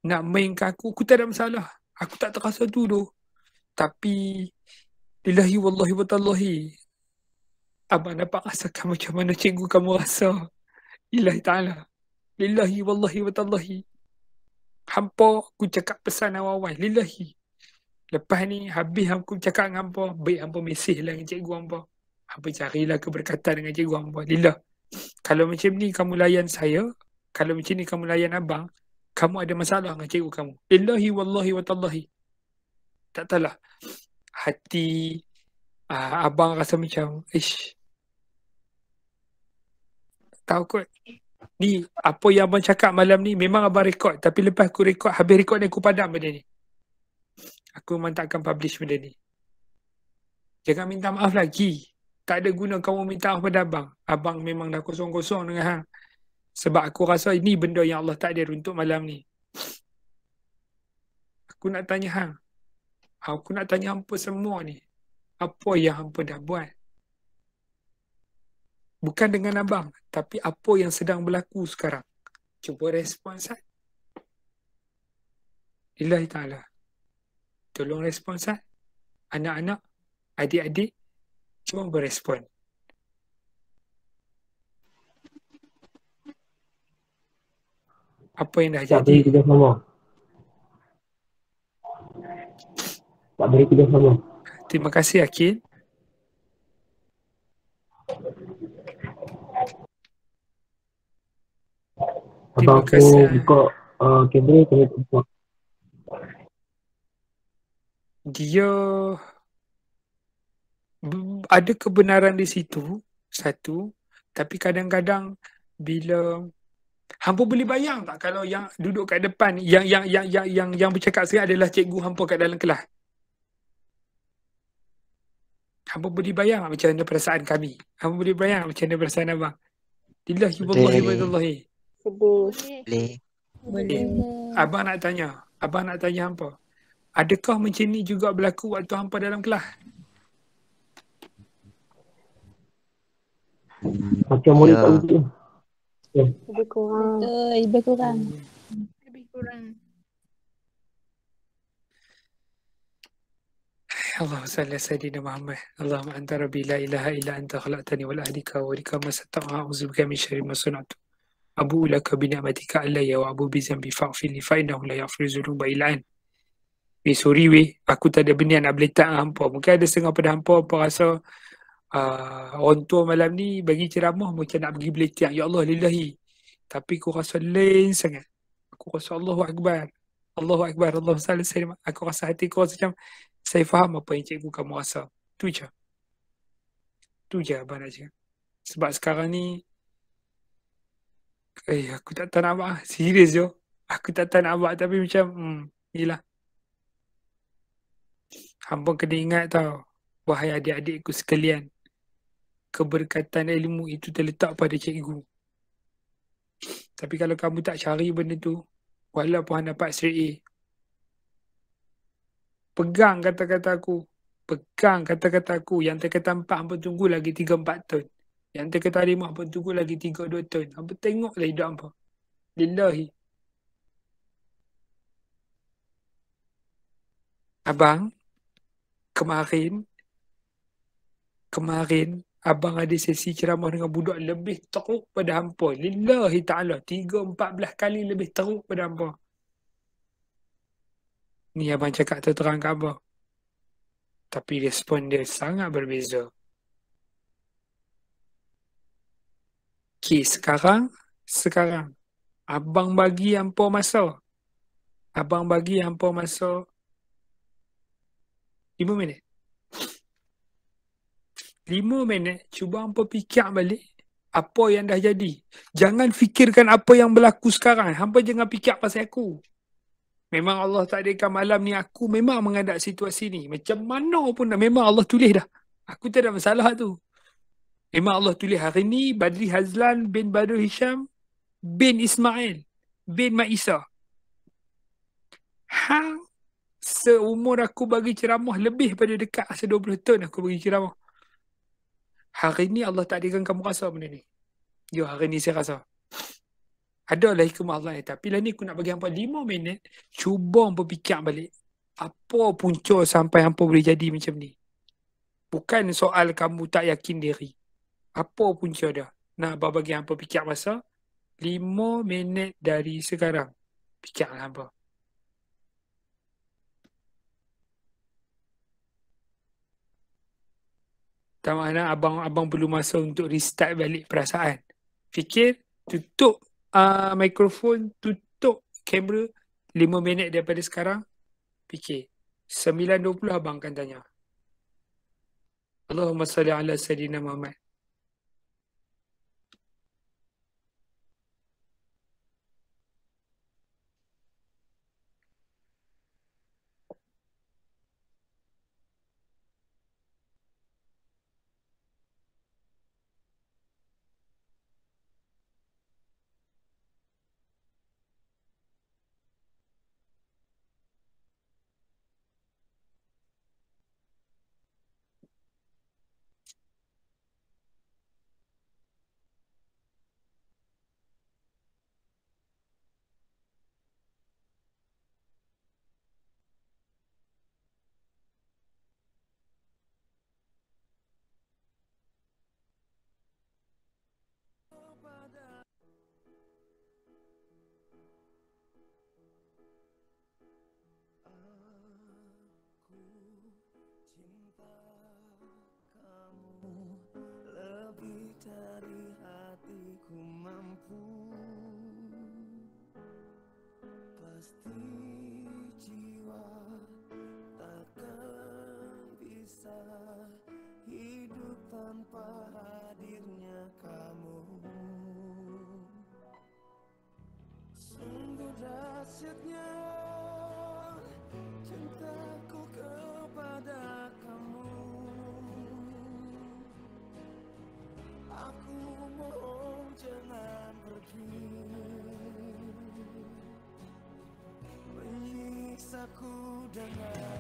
nak mainkan aku aku tak ada masalah Aku tak terasa tu tu. Tapi lillahi wallahi wa tallahi. Abang dapat rasakan macam mana cikgu kamu rasa. Lillahi ta'ala. Lillahi wallahi wa tallahi. Hampa aku cakap pesan awal-awal. Lillahi. Lepas ni habis aku cakap dengan hampa. Baik hampa mesej lah dengan cikgu hampa. Hampa carilah keberkatan dengan cikgu hampa. Lillah. Kalau macam ni kamu layan saya. Kalau macam ni kamu layan abang kamu ada masalah dengan cikgu kamu. Illahi wallahi wa tallahi. Tak tahulah. Hati uh, abang rasa macam, ish. Tahu kot. Ni, apa yang abang cakap malam ni, memang abang rekod. Tapi lepas aku rekod, habis rekod ni aku padam benda ni. Aku memang tak publish benda ni. Jangan minta maaf lagi. Tak ada guna kamu minta maaf pada abang. Abang memang dah kosong-kosong dengan hang. Sebab aku rasa ini benda yang Allah takdir untuk malam ni. Aku nak tanya hang. Aku nak tanya hampa semua ni. Apa yang hampa dah buat? Bukan dengan abang. Tapi apa yang sedang berlaku sekarang? Cuba respon sat. Ilahi ta'ala. Tolong respon sat. Anak-anak, adik-adik, cuba berespon. apa yang dah jadi. Tak beri kerjasama. Tak beri kerjasama. Terima kasih Akin. Abang aku buka uh, kamera kena buka. Dia ada kebenaran di situ satu tapi kadang-kadang bila Hampa boleh bayang tak kalau yang duduk kat depan yang yang yang yang yang, yang bercakap sekarang adalah cikgu hampa kat dalam kelas. Hampa boleh bayang macam mana perasaan kami. Hampa boleh bayang macam mana perasaan abang. Dillah hibur Allah hibur Allah. Abang nak tanya. Abang nak tanya hampa. Adakah macam ni juga berlaku waktu hampa dalam kelas? Macam mana ya. tak lebih kurang. Betul, lebih kurang. Lebih kurang. اللهم صل على سيدنا محمد اللهم انت ربي لا اله الا انت خلقتني ولاهلك ولك ما استطعت اعوذ بك من شر ما صنعت ابو لك بنعمتك علي وابو بذنبي فاغفر لي فانه لا يغفر الذنوب الا انت Ni sorry weh, aku tak ada benda nak boleh tak hampa. Mungkin ada setengah pada hampa, apa rasa uh, orang tua malam ni bagi ceramah macam nak pergi beli tiang. Ya Allah lillahi. Tapi aku rasa lain sangat. Aku rasa Allahu Akbar. Allahu Akbar. Allah SWT. Aku rasa hati aku rasa macam saya faham apa yang cikgu kamu rasa. Tu je. Tu je abang nak cakap. Sebab sekarang ni Eh, aku tak tahu nak buat. Serius je. Aku tak tahu nak buat tapi macam, hmm, yelah. Hampun kena ingat tau. Wahai adik-adikku sekalian keberkatan ilmu itu terletak pada cikgu. Tapi kalau kamu tak cari benda tu, walaupun dapat seri A, pegang kata-kata aku. Pegang kata-kata aku. Yang terkata empat pun tunggu lagi tiga empat tahun, Yang terkata lima pun tunggu lagi tiga dua tahun. Apa tengoklah hidup apa. Lillahi. Abang, kemarin, kemarin abang ada sesi ceramah dengan budak lebih teruk pada hampa. Lillahi ta'ala. Tiga, empat belas kali lebih teruk pada hampa. Ni abang cakap tu terang ke abang. Tapi respon dia sangat berbeza. Okay, sekarang, sekarang. Abang bagi hampa masa. Abang bagi hampa masa. 5 minit lima minit cuba hampa fikir balik apa yang dah jadi. Jangan fikirkan apa yang berlaku sekarang. Hampa jangan fikir pasal aku. Memang Allah tak adakan malam ni aku memang menghadap situasi ni. Macam mana pun dah. Memang Allah tulis dah. Aku tak ada masalah tu. Memang Allah tulis hari ni Badri Hazlan bin Badru Hisham bin Ismail bin Ma'isa. Hang seumur aku bagi ceramah lebih pada dekat asa 20 tahun aku bagi ceramah hari ni Allah tak takdirkan kamu rasa benda ni. Yo hari ni saya rasa. Adalah hikmah Allah ni. Tapi lah ni aku nak bagi hampa lima minit. Cuba hampa fikir balik. Apa punca sampai hampa boleh jadi macam ni. Bukan soal kamu tak yakin diri. Apa punca dia. Nak bagi hampa fikir masa. Lima minit dari sekarang. Fikirlah hampa. Hampa. Tak kan makna abang-abang perlu masa untuk restart balik perasaan. Fikir, tutup uh, mikrofon, tutup kamera 5 minit daripada sekarang. Fikir, 9.20 abang akan tanya. Allahumma salli ala sayyidina Muhammad. cinta kamu lebih dari hatiku mampu pasti jiwa takkan bisa hidup tanpa hadirnya kamu sungguh dahsyatnya tonight.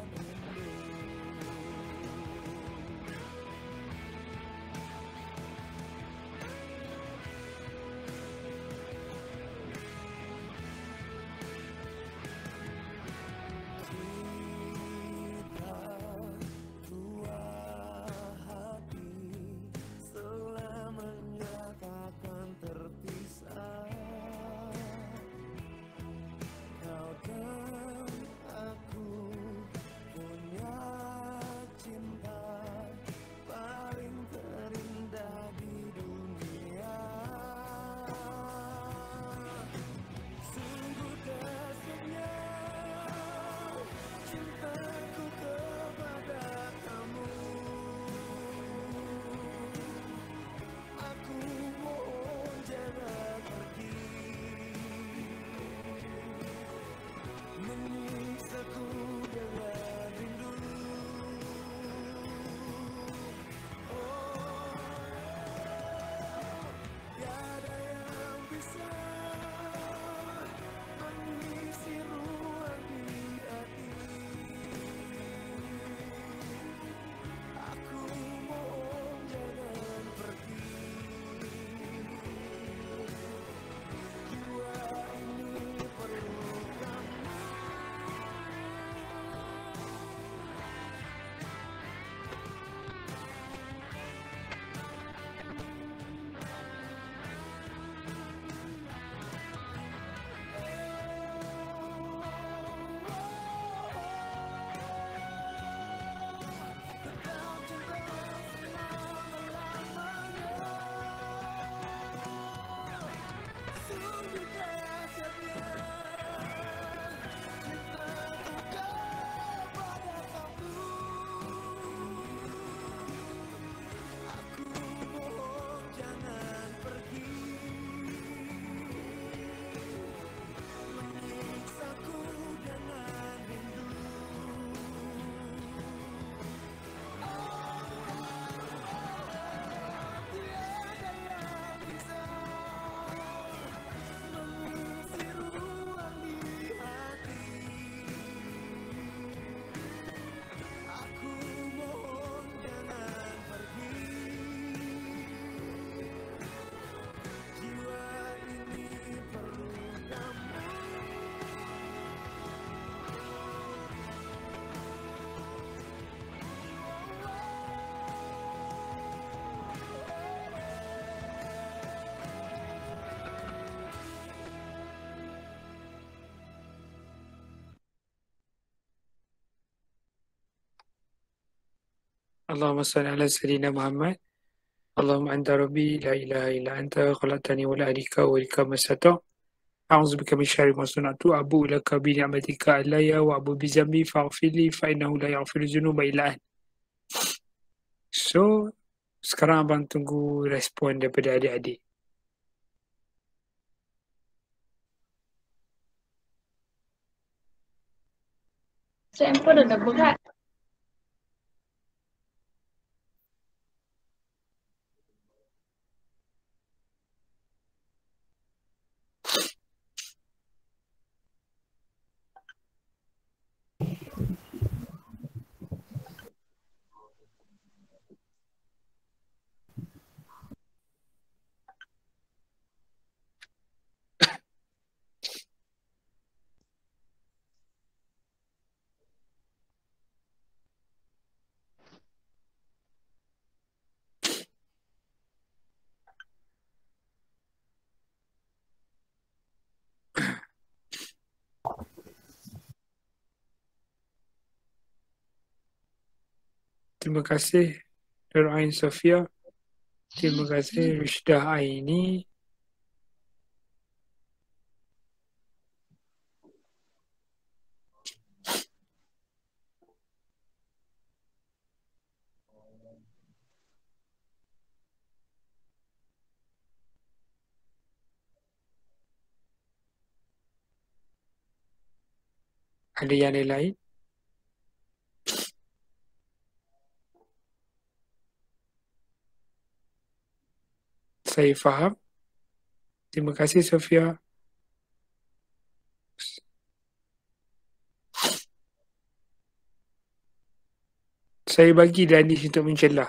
Allahumma salli ala sayyidina Muhammad. Allahumma anta rabbi la ilaha illa anta khalaqtani wa la adika wa ilka masata. A'udzu bika min syarri ma sunatu abu laka bi ni'matika alayya wa abu bi dzambi fa'fili fa innahu la yaghfiru dzunuba illa an. So sekarang abang tunggu respon daripada adik-adik. Saya pun dah berat. Terima kasih Nur Ain Sofia. Terima kasih Rishdah Aini. Ada yang lain? saya faham. Terima kasih Sofia. Saya bagi Danish untuk mencelah.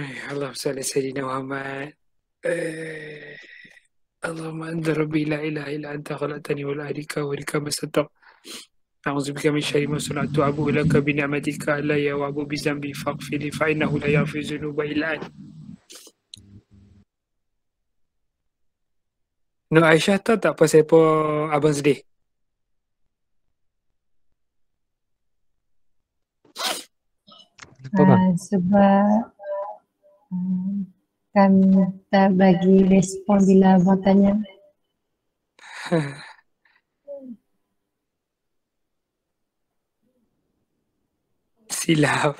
اللهم صل على سيدنا محمد اللهم أنت ربي لا إله إلا أنت خلقتني والأهلك ولك ما صدق أعوذ بك من شر ما صنعت وأبوء لك بنعمتك علي وأبوء بذنبي فاغفر لي فإنه لا يغفر الذنوب إلا أنت No Aisyah tahu tak apa siapa abang sedih? uh, sebab Hmm. Kan tak bagi respon bila abang tanya. Silap.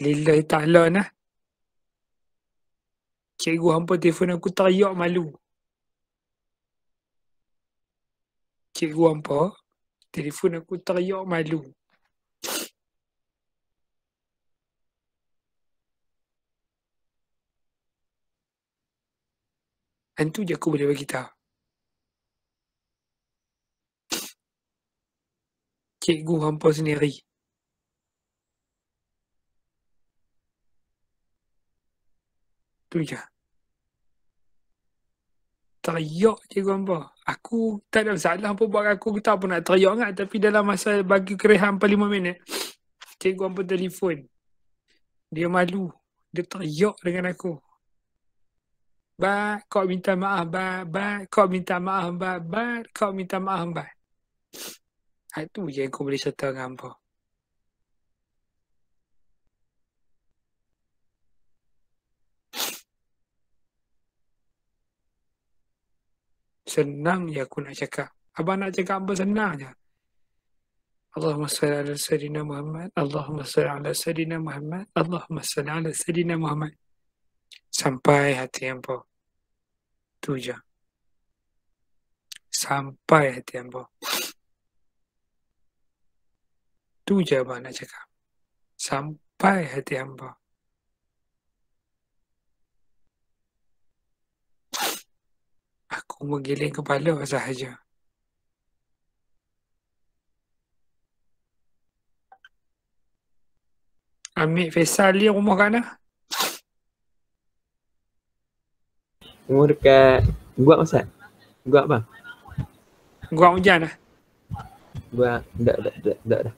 Lillahi ta'ala nah. Eh? Cikgu hampa telefon aku teriak malu. Cikgu hampa telefon aku teriak malu. Dan tu je aku boleh bagi tahu. Cikgu hampa sendiri. Tu je. Teriak cikgu hampa. Aku tak ada masalah pun buat aku. Aku tahu pun nak teriak kan. Tapi dalam masa bagi kerehan 4 lima minit. Cikgu hampa telefon. Dia malu. Dia teriak dengan aku. Bar, kau minta maaf bar, bar, kau minta maaf bar, bar, kau minta maaf bar. Ah, itu je aku boleh serta dengan apa. Senang je aku nak cakap. Abang nak cakap apa senang je. Allahumma salli ala sayyidina Muhammad. Allahumma salli ala sayyidina Muhammad. Allahumma salli ala sayyidina Muhammad. Sampai hati yang poh tuya. Sampai hati hamba. Tu je hamba nak cakap. Sampai hati hamba. Aku menggiling kepala sahaja. Ambil Faisal dia rumah kanan. Umur dekat Guak masa? Guak apa? Gua hujan lah Gua, Tak tak tak tak dah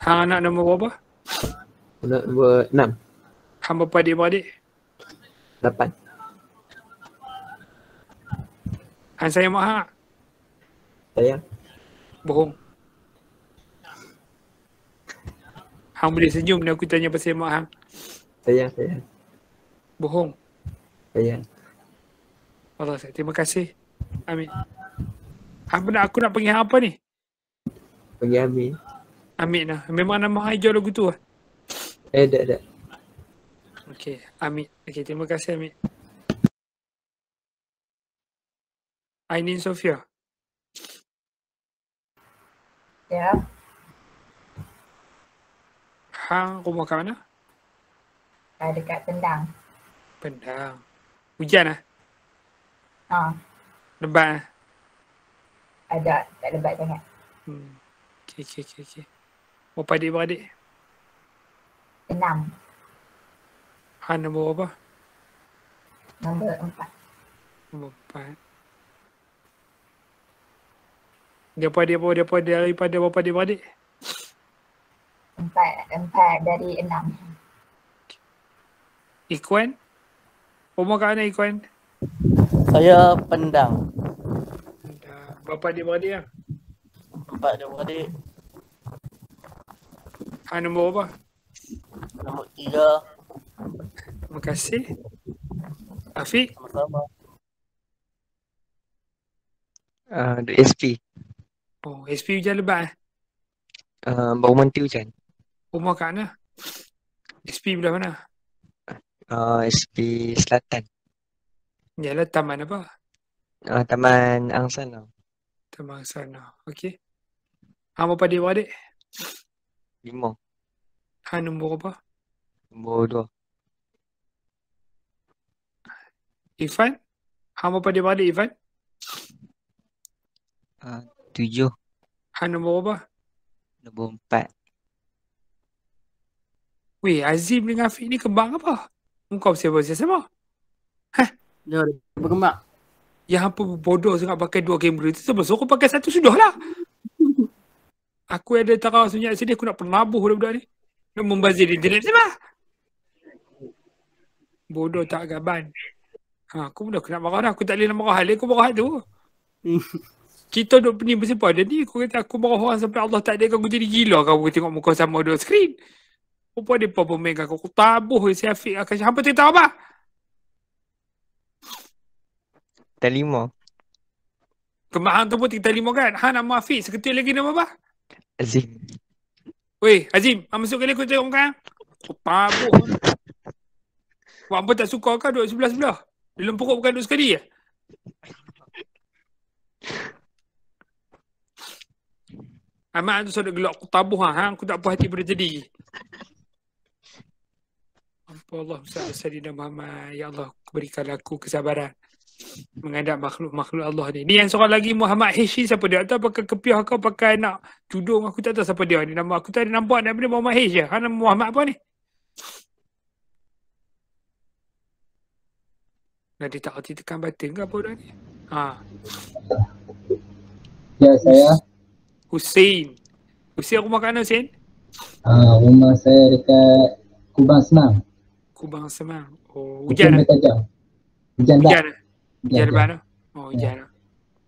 Hang anak nombor berapa? Anak nombor enam Hang berapa adik beradik? Lapan Hang sayang mak hang? Sayang Bohong Hang boleh senyum bila aku tanya pasal mak hang Sayang sayang bohong. Bayang. Allah saya terima kasih. Amin. Apa nak aku nak pergi apa ni? Pergi Amin. Amin lah. Memang nama hijau lagu tu lah. Eh tak tak. Okay. Amin. Okey, terima kasih Amin. Ainin Sofia. Ya. Yeah. Hang rumah kat mana? Uh, dekat tendang. Pendam. Hujan lah. Ha. Lebat lah. Ada. Tak lebat sangat. Hmm. Okay, okay, okay. okay. Berapa adik-beradik? Enam. Ha, nombor berapa? Nombor empat. Nombor empat. Dia apa dia apa dia apa daripada bapa dia beradik? Empat, empat dari enam. Ikuan? Okay. Umur kau anak ikan? Saya pendang. Bapak dia beradik lah. Bapak dia beradik. Ha, nombor apa? Nombor tiga. Terima kasih. Afiq? Sama-sama. Ah, ada uh, SP. Oh, SP hujan lebat eh? Uh, ah, baru menti hujan. Umur kat mana? Lah. SP belah mana? uh, ah, SP Selatan. Ialah taman apa? Uh, taman Angsana. Taman Angsana. Okey. Ha berapa adik berapa adik? Lima. Ah, ha nombor apa? Nombor dua. Ivan? Ha berapa adik berapa adik Ivan? Uh, tujuh. Ha nombor apa? Nombor empat. Weh Azim dengan Afiq ni kembang apa? Kau siapa siapa? Hah? Dia ada berkembang. Yang apa bodoh sangat pakai dua kamera tu sebab aku pakai satu sudah lah. aku ada tarah sunyi sini aku nak penabuh budak-budak ni. Nak membazir di internet siapa? Bodoh tak gaban. Ha, aku pun dah kena marah dah. Aku tak boleh nak marah hal aku marah tu. Kita duduk pening bersama ada ni. kata aku marah orang sampai Allah tak ada kau jadi gila kau tengok muka sama dua skrin. Kau pun ada problem dengan aku. Aku tabuh si Afiq akan cakap. Apa tu apa? Kita lima. Kemahan tu pun kita lima kan? Ha nama Afiq. Seketul lagi nama apa? Azim. Weh Azim. Ha masuk kali aku tengok kan? Kau tabuh. Buat apa tak suka kau duduk sebelah-sebelah? Dalam pokok bukan duduk sekali ya? Amat tu sudah gelap kau tabuh ha. ha? Aku tak puas hati pada Allah Ustaz Sayyidina Muhammad Ya Allah berikan aku kesabaran Menghadap makhluk-makhluk Allah ni Ni yang seorang lagi Muhammad Hishi siapa dia tahu pakai kepiah kau pakai nak tudung aku tak tahu siapa dia ni nama aku tak ada nampak nama benda Muhammad Hishi ha, nama Muhammad apa ni Nah, dia tak hati tekan batin ke apa orang ni? Ha. Ya, saya. Hussein. Hussein rumah kat mana, Hussein? Ha, rumah saya dekat Kubang Senang kubang semal. Oh, lah. hujan. Hujan tajam. Lah. Hujan dah. Lah. Oh, ya. Hujan dah. Hujan dah. Oh, hujan dah. Ya.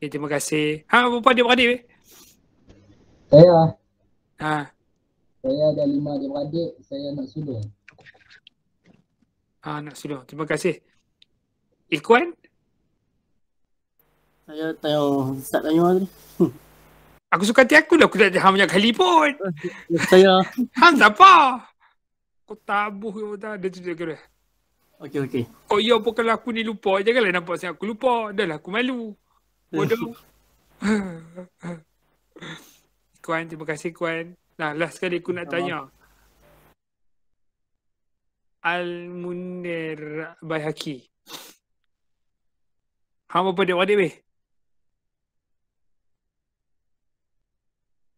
Okay, terima kasih. Ha, berapa dia beradik? Saya. Ha. Saya ada lima adik beradik. Saya nak sulung. Ha, nak sulung. Terima kasih. Ikuan? Saya tanya Ustaz tanya tadi. Hmm. Aku suka hati aku lah. Aku tak tahu banyak kali pun. Saya. Hang siapa? kau tabuh ke apa dia cerita kira. Okey okey. Oh ya apa kalau aku ni lupa janganlah nampak saya aku lupa dah lah aku malu. Bodoh. kuan terima kasih kuan. Nah last sekali aku nak tanya. Al-Munir Bayhaki. Hang apa dia wadi weh?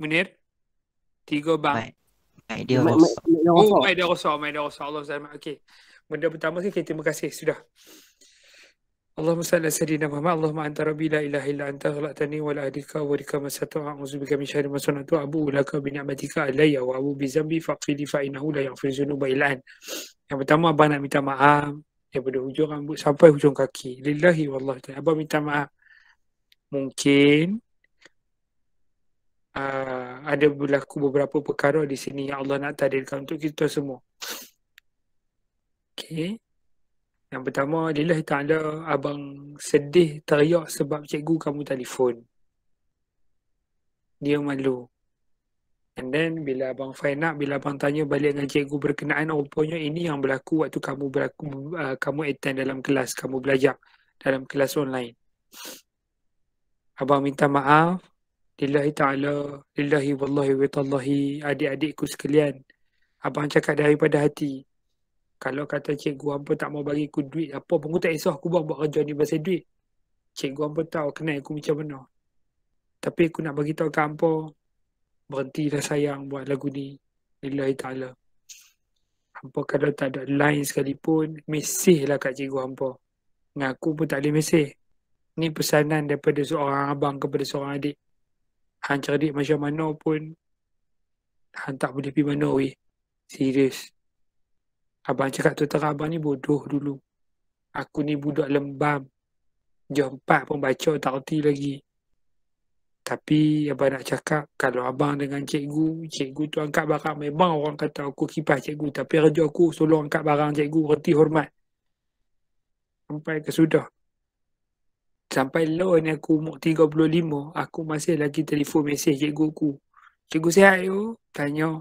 Munir? Tiga bang. Baik. Baik dia. Mak, Oh, Aida Rasul. Aida Rasul. Allah SWT. Okay. Benda pertama kan kita terima kasih. Sudah. Allahumma salli ala sayyidina Muhammad Allahumma anta rabbi la ilaha illa anta khalaqtani wa la adika wa rika masatu a'udzu bika min syarri ma sunatu abu laka bi ni'matika alayya wa abu bi dhanbi faqili fa innahu la yaghfir dhunuba illa an yang pertama abang nak minta maaf daripada hujung rambut sampai hujung kaki lillahi wallahu ta'ala abang minta maaf mungkin Ah, ada berlaku beberapa perkara di sini yang Allah nak tadilkan untuk kita semua. Okay. Yang pertama, Lillah Ta'ala, abang sedih teriak sebab cikgu kamu telefon. Dia malu. And then, bila abang Fai nak, bila abang tanya balik dengan cikgu berkenaan, oh, rupanya ini yang berlaku waktu kamu berlaku, uh, ah, kamu attend dalam kelas, kamu belajar dalam kelas online. Abang minta maaf, Lillahi ta'ala, lillahi wallahi wa ta'allahi, adik-adikku sekalian. Abang cakap daripada hati. Kalau kata cikgu apa tak mau bagi aku duit apa pun, aku tak kisah aku buat, kerja ni pasal duit. Cikgu apa tahu kenal aku macam mana. Tapi aku nak bagi tahu ke berhenti berhentilah sayang buat lagu ni. Lillahi ta'ala. Apa kalau tak ada line sekalipun, mesih lah kat cikgu apa. Ngaku pun tak boleh mesih. Ni pesanan daripada seorang abang kepada seorang adik. Han cari macam mana pun Han tak boleh pergi mana weh Serius Abang cakap tu tak abang ni bodoh dulu Aku ni budak lembam Jempat pun baca tak erti lagi Tapi abang nak cakap Kalau abang dengan cikgu Cikgu tu angkat barang Memang orang kata aku kipas cikgu Tapi kerja aku solo angkat barang cikgu Erti hormat Sampai kesudah Sampai lah ni aku umur 35, aku masih lagi telefon mesej cikgu ku. Cikgu sihat yo? Tanya.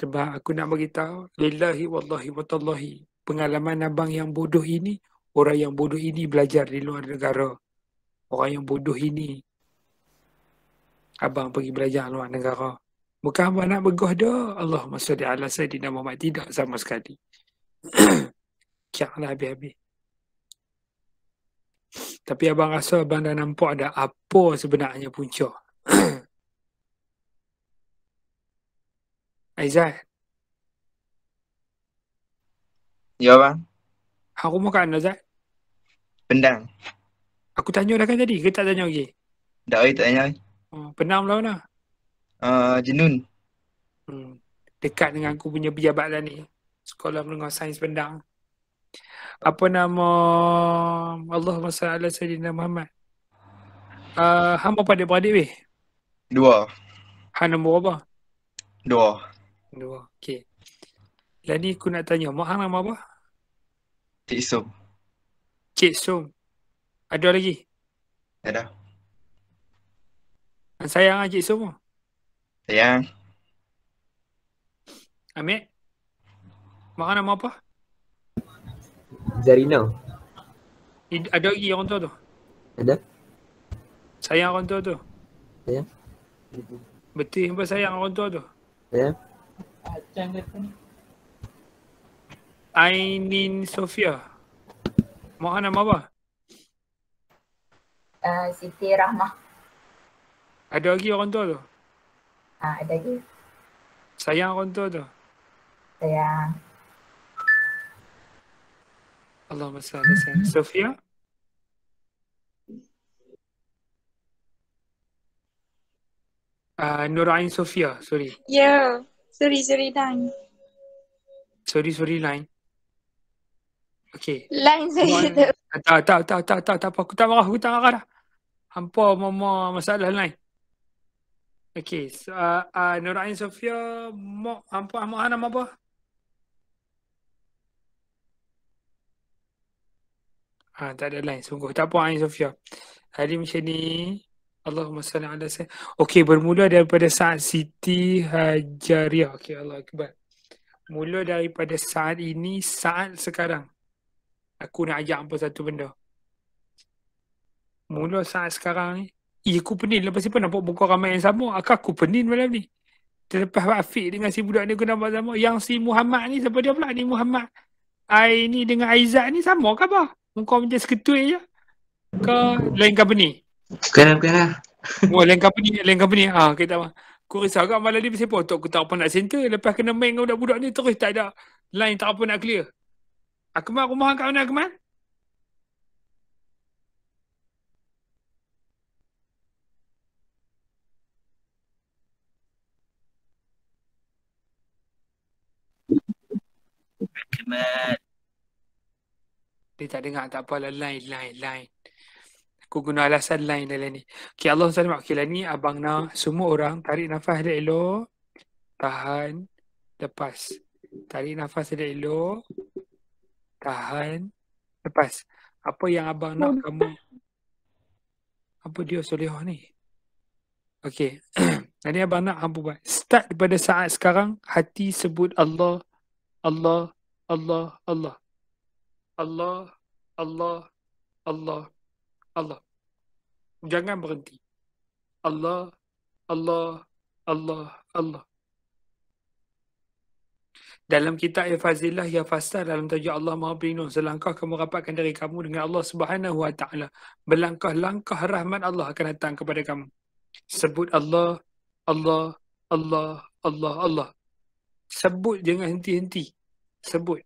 Sebab aku nak beritahu, lillahi wallahi wa tallahi, pengalaman abang yang bodoh ini, orang yang bodoh ini belajar di luar negara. Orang yang bodoh ini, abang pergi belajar di luar negara. Bukan abang nak begoh dah, Allahumma salli ala sayyidina Muhammad, tidak sama sekali. Kiaklah habis-habis. Tapi abang rasa abang dah nampak ada apa sebenarnya punca. Aizat. Ya, abang. Aku mau kan, Aizat? Pendang. Aku tanya dah kan tadi ke tak tanya lagi? Tak, tak tanya. Oh, pendang lah mana? Uh, jenun. Hmm. Dekat dengan aku punya pejabat lah ni. Sekolah Menengah Sains Pendang apa nama Allahumma salli ala sayyidina Muhammad. Uh, hamba pada beradik weh. Dua. Han nombor apa? Dua. Dua. Okey. Lain ni aku nak tanya, mak hang nama apa? Cik Sum. Cik Sum. Ada lagi? Ada. Han sayang lah Cik Sum. Sayang. Amir. Mak hang nama apa? Zarina. In, ada lagi orang tua tu? Ada. Sayang orang tua tu? Ya. Betul apa sayang orang tua tu? Ya. Acang kata ni. Ainin Sofia. Mohon nama apa? Uh, Siti Rahmah. Ada lagi orang tua tu? Uh, ada lagi. Sayang orang tua tu? Sayang. Allahumma salli wa sallam. Sofia? Uh, ah, Nur Ain Sofia, sorry. yeah. sorry, sorry, Dan. Sorry, sorry, line. Okay. Line saya tak. Tak, tak, tak, tak, tak, tak, apa. Aku tak marah, aku tak marah dah. Hampa mama masalah lain. Okay, so, uh, ah, uh, ah, Nur Ain Sofia, mak, hampa, mak, anak, apa? Ha, tak ada lain sungguh. Tak apa Ain Sofia. Hari macam ni. Allahumma salli ala sayyidina. Okey bermula daripada saat Siti Hajariah. Okey Allah Akbar. Mula daripada saat ini, saat sekarang. Aku nak ajak apa satu benda. Mula saat sekarang ni. Eh aku pening lepas ni pun nampak buku ramai yang sama. Akak aku pening malam ni. Terlepas Afiq dengan si budak ni aku nampak sama. Yang si Muhammad ni siapa dia pula ni Muhammad. Ai ni dengan Aizat ni sama ke apa? Kau punya seketul je ke lain company Bukan bukan lah Oh lain company lain company ha, kita, Kau risau agak malam ni bersipu Tok aku tak apa nak center Lepas kena main dengan budak-budak ni Terus tak ada Lain tak apa nak clear Aku mah rumah kat mana Akmal? Akmal dia tak dengar tak apalah lain lain lain Aku guna alasan lain dan lain ni Okay Allah SWT Okay lah ni abang nak semua orang tarik nafas dia elok Tahan Lepas Tarik nafas dia elok Tahan Lepas Apa yang abang nak kamu Apa dia solehah ni Okay Nanti abang nak kamu buat Start daripada saat sekarang Hati sebut Allah Allah Allah Allah Allah, Allah, Allah, Allah. Jangan berhenti. Allah, Allah, Allah, Allah. Dalam kitab Al-Fazilah Ya Fasta dalam tajuk Allah Maha Perlindung selangkah kamu rapatkan dari kamu dengan Allah Subhanahu Wa Taala Belangkah langkah rahmat Allah akan datang kepada kamu sebut Allah Allah Allah Allah Allah sebut jangan henti-henti sebut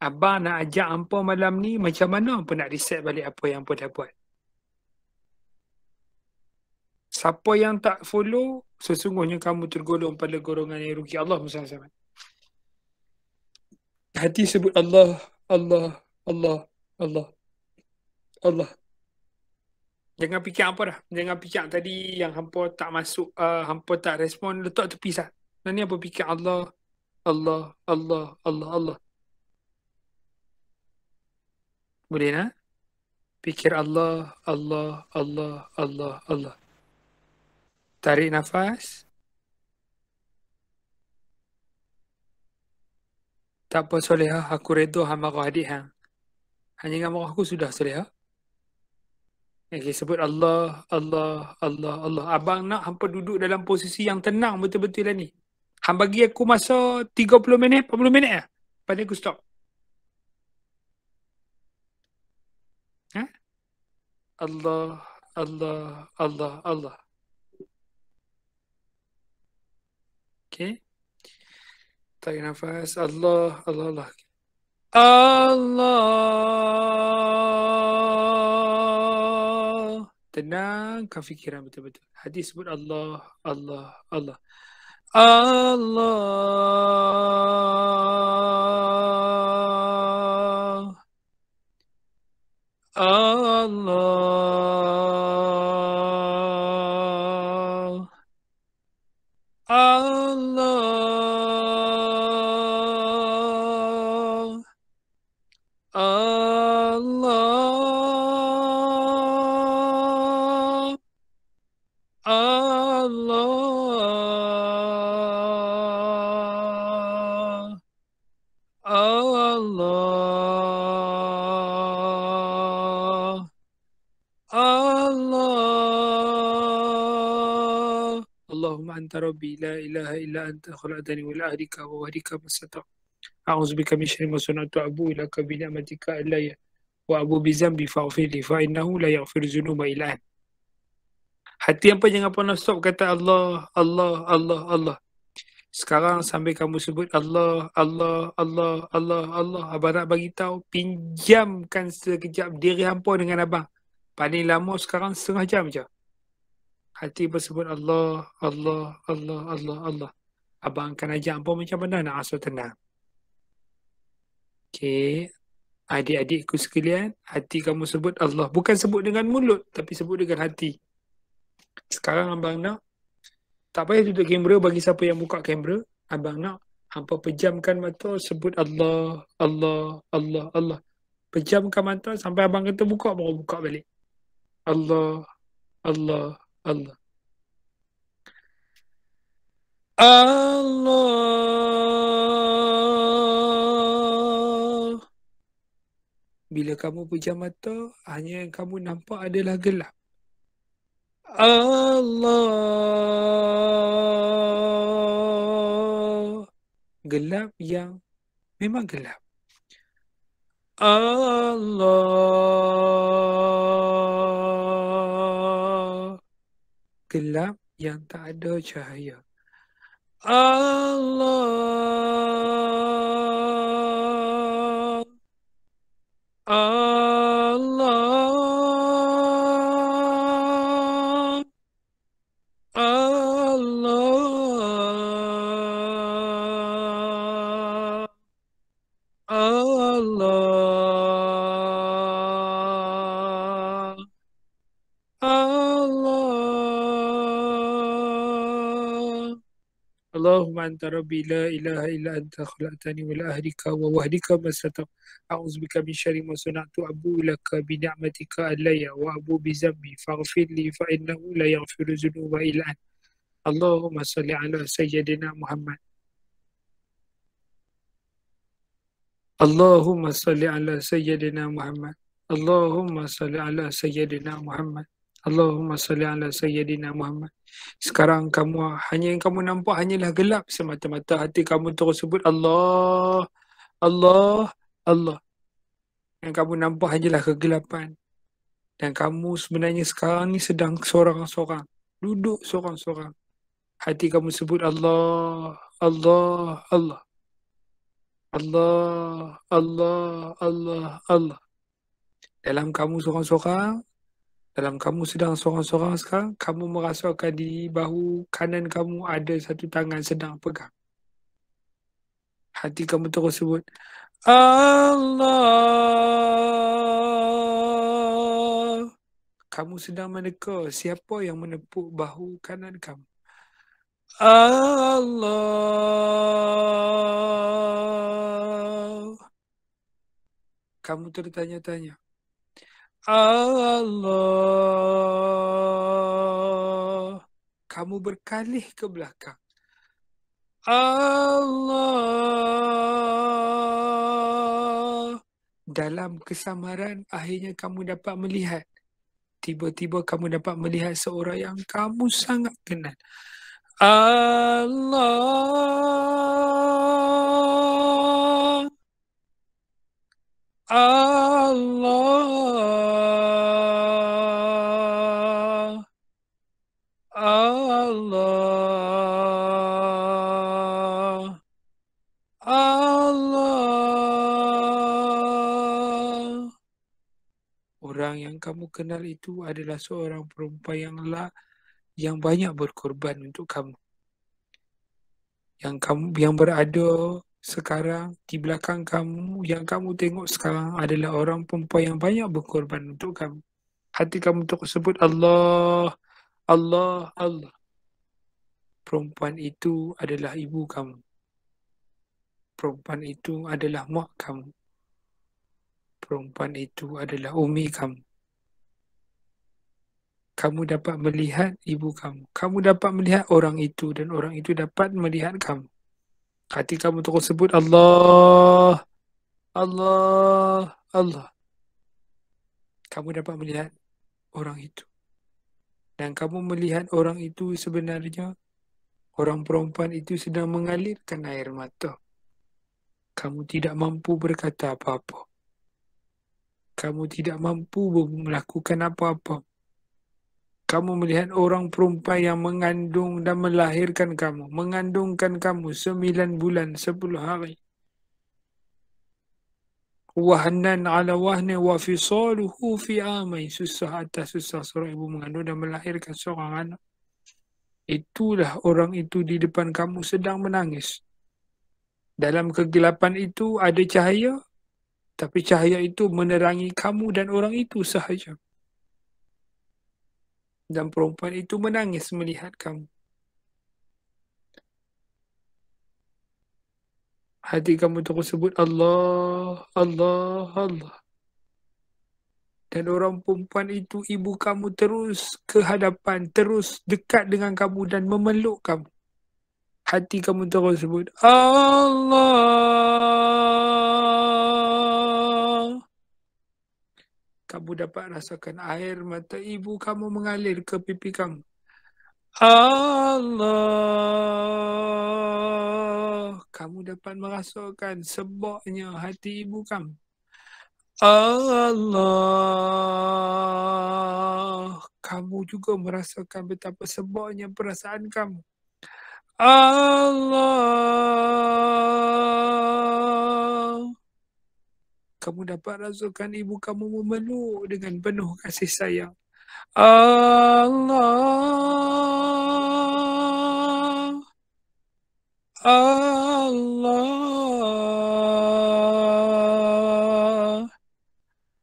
Abang nak ajak hampa malam ni macam mana hampa nak reset balik apa yang hampa dah buat. Siapa yang tak follow, sesungguhnya kamu tergolong pada golongan yang rugi Allah SAW. Hati sebut Allah, Allah, Allah, Allah, Allah. Jangan fikir apa dah. Jangan fikir tadi yang hampa tak masuk, uh, hampa tak respon, letak tepi sah. Dan ni apa fikir Allah, Allah, Allah, Allah, Allah. Boleh nak? Fikir Allah, Allah, Allah, Allah, Allah. Tarik nafas. Tak apa soleha, ah. aku redoh hamba kau adik hang. Hanya dengan marah aku sudah soleha. Ah. Okay, sebut Allah, Allah, Allah, Allah. Abang nak hampa duduk dalam posisi yang tenang betul-betul lah ni. Hang bagi aku masa 30 minit, 40 minit lah. Pada aku stop. Allah, Allah, Allah, Allah. Okay. Tarik nafas. Allah, Allah, Allah. Allah. Tenangkan fikiran betul-betul. Hadis sebut Allah, Allah, Allah. Allah. Allah anta rabbi la ilaha illa anta khalaqtani wa ahdika wa wahdika masata a'udzu bika min syarri ma sunatu abu ila ka bi ni'matika allaya wa abu bi zambi fa'fir li fa innahu la yaghfiru dzunuba illa hati apa jangan pernah stop kata Allah Allah Allah Allah sekarang sampai kamu sebut Allah Allah Allah Allah Allah abang nak bagi tahu pinjamkan sekejap diri hampa dengan abang paling lama sekarang setengah jam je hati sebut Allah, Allah, Allah, Allah, Allah. Abang akan ajak pun macam mana nak asal tenang. Okay. Adik-adikku sekalian, hati kamu sebut Allah. Bukan sebut dengan mulut, tapi sebut dengan hati. Sekarang abang nak, tak payah tutup kamera bagi siapa yang buka kamera. Abang nak, hampa pejamkan mata, sebut Allah, Allah, Allah, Allah. Pejamkan mata sampai abang kata buka, baru buka balik. Allah, Allah, Allah. Allah. Bila kamu pejam mata, hanya yang kamu nampak adalah gelap. Allah. Gelap yang memang gelap. Allah. gelap yang tak ada cahaya. Allah. Allah. kunta rabbi la ilaha illa anta khalaqtani wa ahdika wa wahdika ma sata a'udzu bika min syarri ma sana'tu abu laka bi ni'matika alayya wa abu bi dhanbi faghfir li fa innahu la yaghfiru dhunuba illa anta Allahumma salli ala sayyidina Muhammad Allahumma salli ala sayyidina Muhammad Allahumma salli ala sayyidina Muhammad Allahumma salli ala sayyidina Muhammad. Sekarang kamu hanya yang kamu nampak hanyalah gelap semata-mata hati kamu terus sebut Allah Allah Allah. Yang kamu nampak hanyalah kegelapan. Dan kamu sebenarnya sekarang ni sedang seorang-seorang. Duduk seorang-seorang. Hati kamu sebut Allah Allah Allah. Allah Allah Allah Allah. Dalam kamu seorang-seorang dalam kamu sedang seorang-seorang sekarang, kamu merasakan di bahu kanan kamu ada satu tangan sedang pegang. Hati kamu terus sebut, Allah. Kamu sedang meneka siapa yang menepuk bahu kanan kamu. Allah. Kamu tertanya-tanya, Allah. Kamu berkalih ke belakang. Allah. Dalam kesamaran akhirnya kamu dapat melihat. Tiba-tiba kamu dapat melihat seorang yang kamu sangat kenal. Allah. Allah. kamu kenal itu adalah seorang perempuan yang la yang banyak berkorban untuk kamu. Yang kamu yang berada sekarang di belakang kamu yang kamu tengok sekarang adalah orang perempuan yang banyak berkorban untuk kamu. Hati kamu sebut Allah, Allah, Allah. Perempuan itu adalah ibu kamu. Perempuan itu adalah mak kamu. Perempuan itu adalah umi kamu kamu dapat melihat ibu kamu. Kamu dapat melihat orang itu dan orang itu dapat melihat kamu. Hati kamu terus sebut Allah, Allah, Allah. Kamu dapat melihat orang itu. Dan kamu melihat orang itu sebenarnya, orang perempuan itu sedang mengalirkan air mata. Kamu tidak mampu berkata apa-apa. Kamu tidak mampu melakukan apa-apa kamu melihat orang perempuan yang mengandung dan melahirkan kamu, mengandungkan kamu sembilan bulan, sepuluh hari. Wahnan ala wahne wa fi saluhu fi amai. Susah atas susah seorang ibu mengandung dan melahirkan seorang anak. Itulah orang itu di depan kamu sedang menangis. Dalam kegelapan itu ada cahaya. Tapi cahaya itu menerangi kamu dan orang itu sahaja dan perempuan itu menangis melihat kamu. Hati kamu terus sebut Allah, Allah, Allah. Dan orang perempuan itu ibu kamu terus ke hadapan, terus dekat dengan kamu dan memeluk kamu. Hati kamu terus sebut Allah. kamu dapat rasakan air mata ibu kamu mengalir ke pipi kamu. Allah, kamu dapat merasakan seboknya hati ibu kamu. Allah, kamu juga merasakan betapa seboknya perasaan kamu. Allah, kamu dapat rasakan ibu kamu memeluk dengan penuh kasih sayang. Allah Allah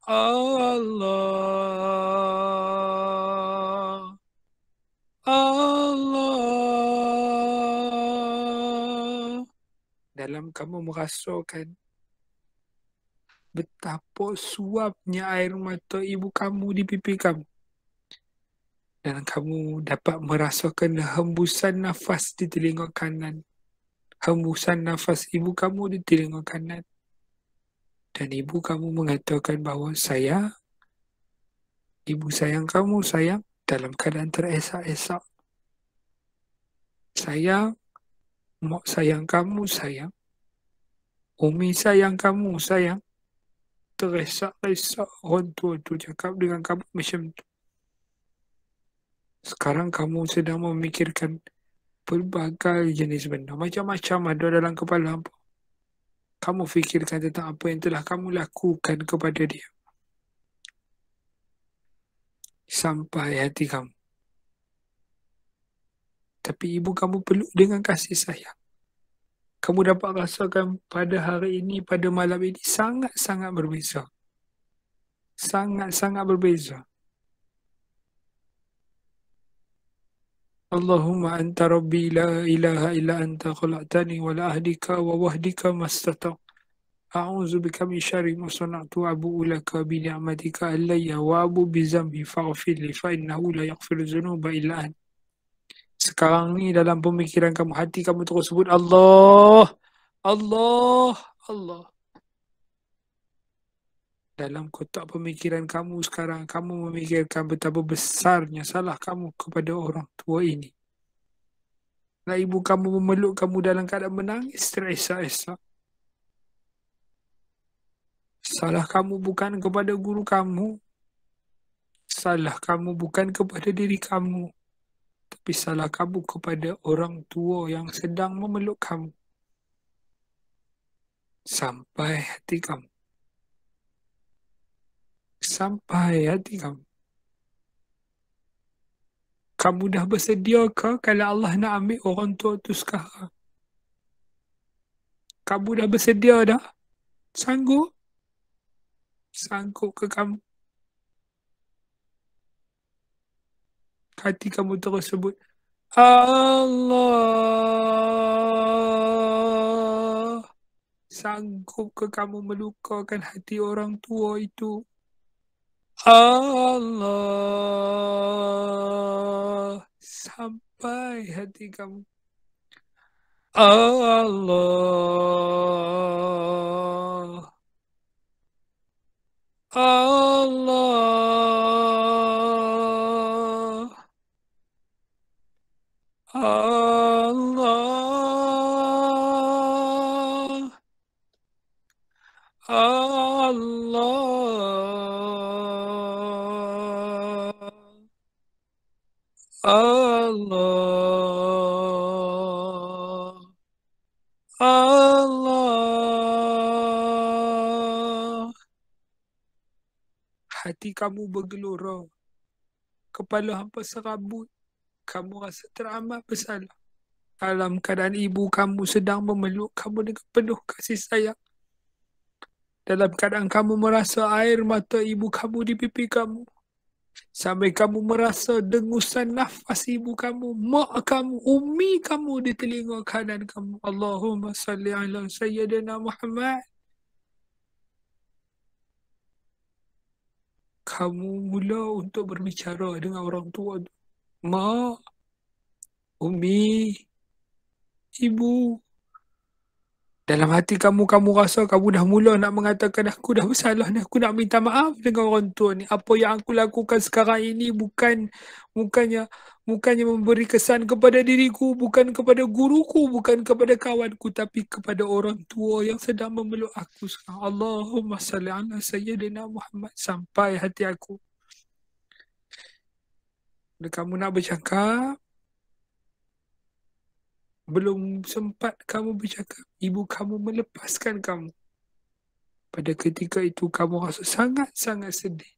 Allah Allah dalam kamu merasakan betapa suapnya air mata ibu kamu di pipi kamu. Dan kamu dapat merasakan hembusan nafas di telinga kanan. Hembusan nafas ibu kamu di telinga kanan. Dan ibu kamu mengatakan bahawa saya, ibu sayang kamu sayang dalam keadaan teresak-esak. Saya, mak sayang kamu sayang. Umi sayang kamu sayang teresak-resak orang tua tu cakap dengan kamu macam tu. Sekarang kamu sedang memikirkan pelbagai jenis benda. Macam-macam ada dalam kepala kamu. Kamu fikirkan tentang apa yang telah kamu lakukan kepada dia. Sampai hati kamu. Tapi ibu kamu perlu dengan kasih sayang kamu dapat rasakan pada hari ini, pada malam ini sangat-sangat berbeza. Sangat-sangat berbeza. Allahumma anta rabbi la ilaha illa anta khalaqtani wa ahdika wa wahdika mastata. A'udzu bika min syarri ma sana'tu wa abu'u laka bi ni'matika allayya wa abu bi dhanbi fa'fir fa innahu la yaghfiru dhunuba illa anta sekarang ni dalam pemikiran kamu hati kamu terus sebut Allah Allah Allah dalam kotak pemikiran kamu sekarang kamu memikirkan betapa besarnya salah kamu kepada orang tua ini lah ibu kamu memeluk kamu dalam keadaan menangis terasa-asa. salah kamu bukan kepada guru kamu salah kamu bukan kepada diri kamu tapi salah kamu kepada orang tua yang sedang memeluk kamu. Sampai hati kamu. Sampai hati kamu. Kamu dah bersedia ke kalau Allah nak ambil orang tua tu sekarang? Kamu dah bersedia dah? Sanggup? Sanggup ke kamu? hati kamu terus sebut Allah sanggup ke kamu melukakan hati orang tua itu Allah sampai hati kamu Allah Allah Allah Allah Allah Allah Hati kamu bergelora Kepala hampa serabut kamu rasa teramat bersalah dalam keadaan ibu kamu sedang memeluk kamu dengan penuh kasih sayang. Dalam keadaan kamu merasa air mata ibu kamu di pipi kamu. Sampai kamu merasa dengusan nafas ibu kamu, mak kamu, umi kamu di telinga kanan kamu. Allahumma salli ala sayyidina Muhammad. Kamu mula untuk berbicara dengan orang tua tu. Ma, umi, ibu. Dalam hati kamu, kamu rasa kamu dah mula nak mengatakan aku dah bersalah ni. Aku nak minta maaf dengan orang tua ni. Apa yang aku lakukan sekarang ini bukan bukannya bukannya memberi kesan kepada diriku, bukan kepada guruku, bukan kepada kawanku, tapi kepada orang tua yang sedang memeluk aku sekarang. Allahumma salli ala sayyidina Muhammad sampai hati aku. Bila kamu nak bercakap, belum sempat kamu bercakap, ibu kamu melepaskan kamu. Pada ketika itu, kamu rasa sangat-sangat sedih.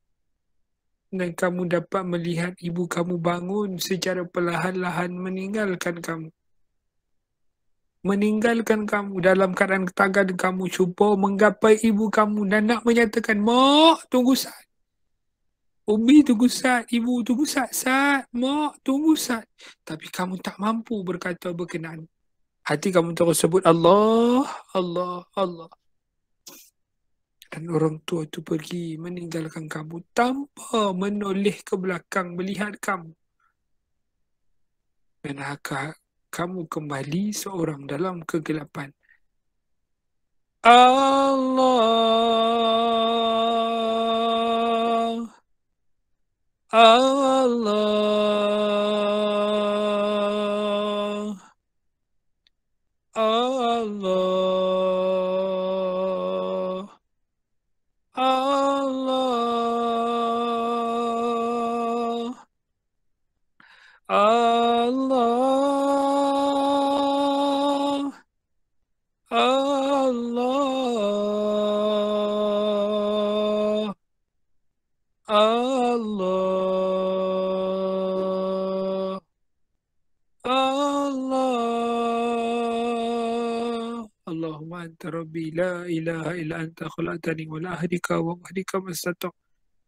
Dan kamu dapat melihat ibu kamu bangun secara perlahan-lahan meninggalkan kamu. Meninggalkan kamu dalam keadaan tangan kamu cuba menggapai ibu kamu dan nak menyatakan, Mak, tunggu saat. Ubi tunggu sat, ibu tunggu sat, sat, mak tunggu sat. Tapi kamu tak mampu berkata berkenan. Hati kamu terus sebut Allah, Allah, Allah. Dan orang tua tu pergi meninggalkan kamu tanpa menoleh ke belakang melihat kamu. Dan kamu kembali seorang dalam kegelapan. Ah! ilaha illa anta khalaqtani wa la ahdika wa wahdika masata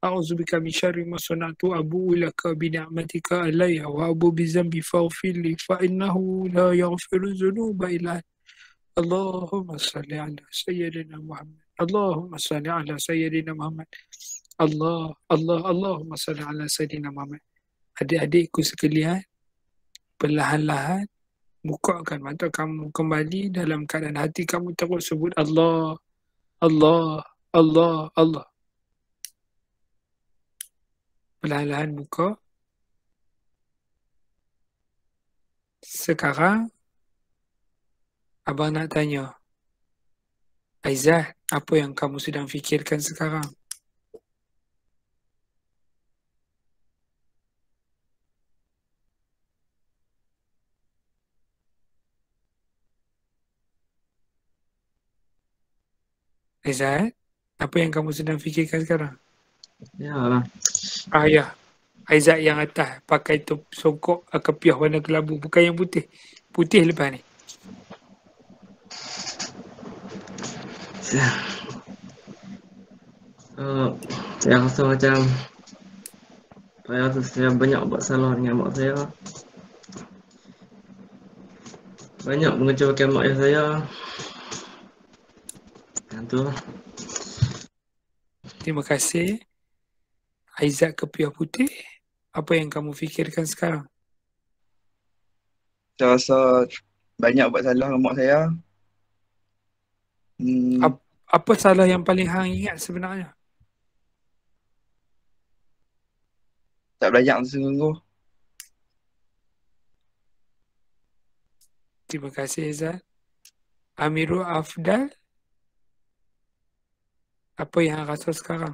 a'udzu bika min syarri ma sunatu abu ilaka bi ni'matika alayya wa abu bi dhanbi faghfir li fa innahu la yaghfiru dhunuba illa Allahumma salli ala sayyidina Muhammad Allahumma salli ala sayyidina Muhammad Allah Allah Allahumma salli ala sayyidina Muhammad Adik-adikku sekalian perlahan-lahan bukakan mata kamu kembali dalam keadaan hati kamu terus sebut Allah, Allah, Allah, Allah. Perlahan-lahan buka. Sekarang, Abang nak tanya, Aizah, apa yang kamu sedang fikirkan sekarang? Rizal, apa yang kamu sedang fikirkan sekarang? Ya lah. Ah, ya. Aizat yang atas pakai tu songkok kepiah warna kelabu. Bukan yang putih. Putih lepas ni. Uh, saya rasa macam saya rasa saya banyak buat salah dengan mak saya. Banyak mengecewakan mak saya. Terima kasih. Aizat Kepiah Putih, apa yang kamu fikirkan sekarang? Saya rasa banyak buat salah dengan mak saya. Hmm. Apa, apa salah yang paling hang ingat sebenarnya? Tak belajar sungguh. Terima kasih Izzat. Amirul Afdal apa ha, yang rasa sekarang?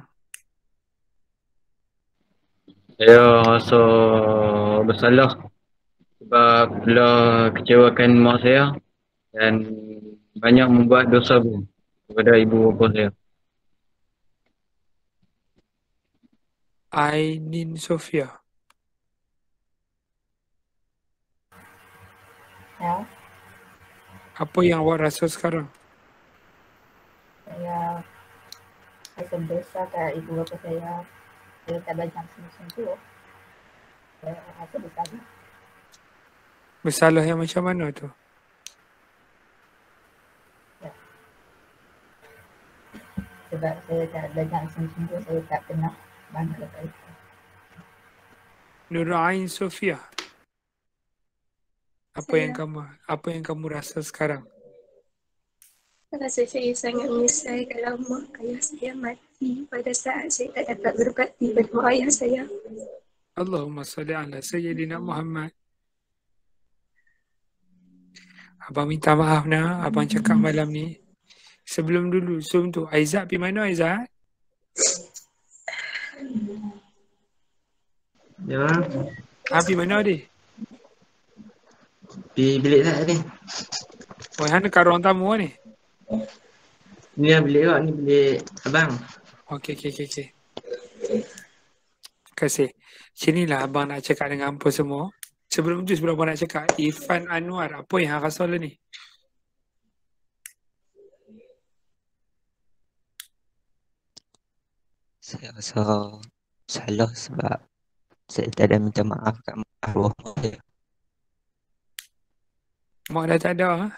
Saya rasa bersalah sebab telah kecewakan mak saya dan banyak membuat dosa pun kepada ibu bapa saya. Ainin Sofia. Ya. Apa yang awak rasa sekarang? Saya macam besar kat ibu bapa saya Saya tak belajar macam-macam tu Saya rasa bersalah Bersalah yang macam mana tu? Ya. Sebab saya tak belajar macam-macam tu Saya tak pernah bangga kat itu Nur Ain Sofia apa yang kamu apa yang kamu rasa sekarang? Rasa saya sangat menyesal kalau mak ayah saya mati pada saat saya tak dapat berbakti pada mak ayah saya. Allahumma salli ala Sayyidina Muhammad. Abang minta maaf nak. Abang cakap hmm. malam ni. Sebelum dulu, sebelum tu. Aizat pergi mana Aizat? Ya. Ha, pergi mana dia? Pergi bilik tak ni? Oh, yang mana karuang tamu ni? Ni yang lah bilik kau, ni bilik abang. Okey, okey, okey. Okay. Terima kasih. Sini lah abang nak cakap dengan apa semua. Sebelum tu sebelum abang nak cakap, Ifan Anwar, apa yang akan soal ni? Saya rasa salah sebab saya tak ada minta maaf kat maruah mak dia. Mak dah tak ada ha?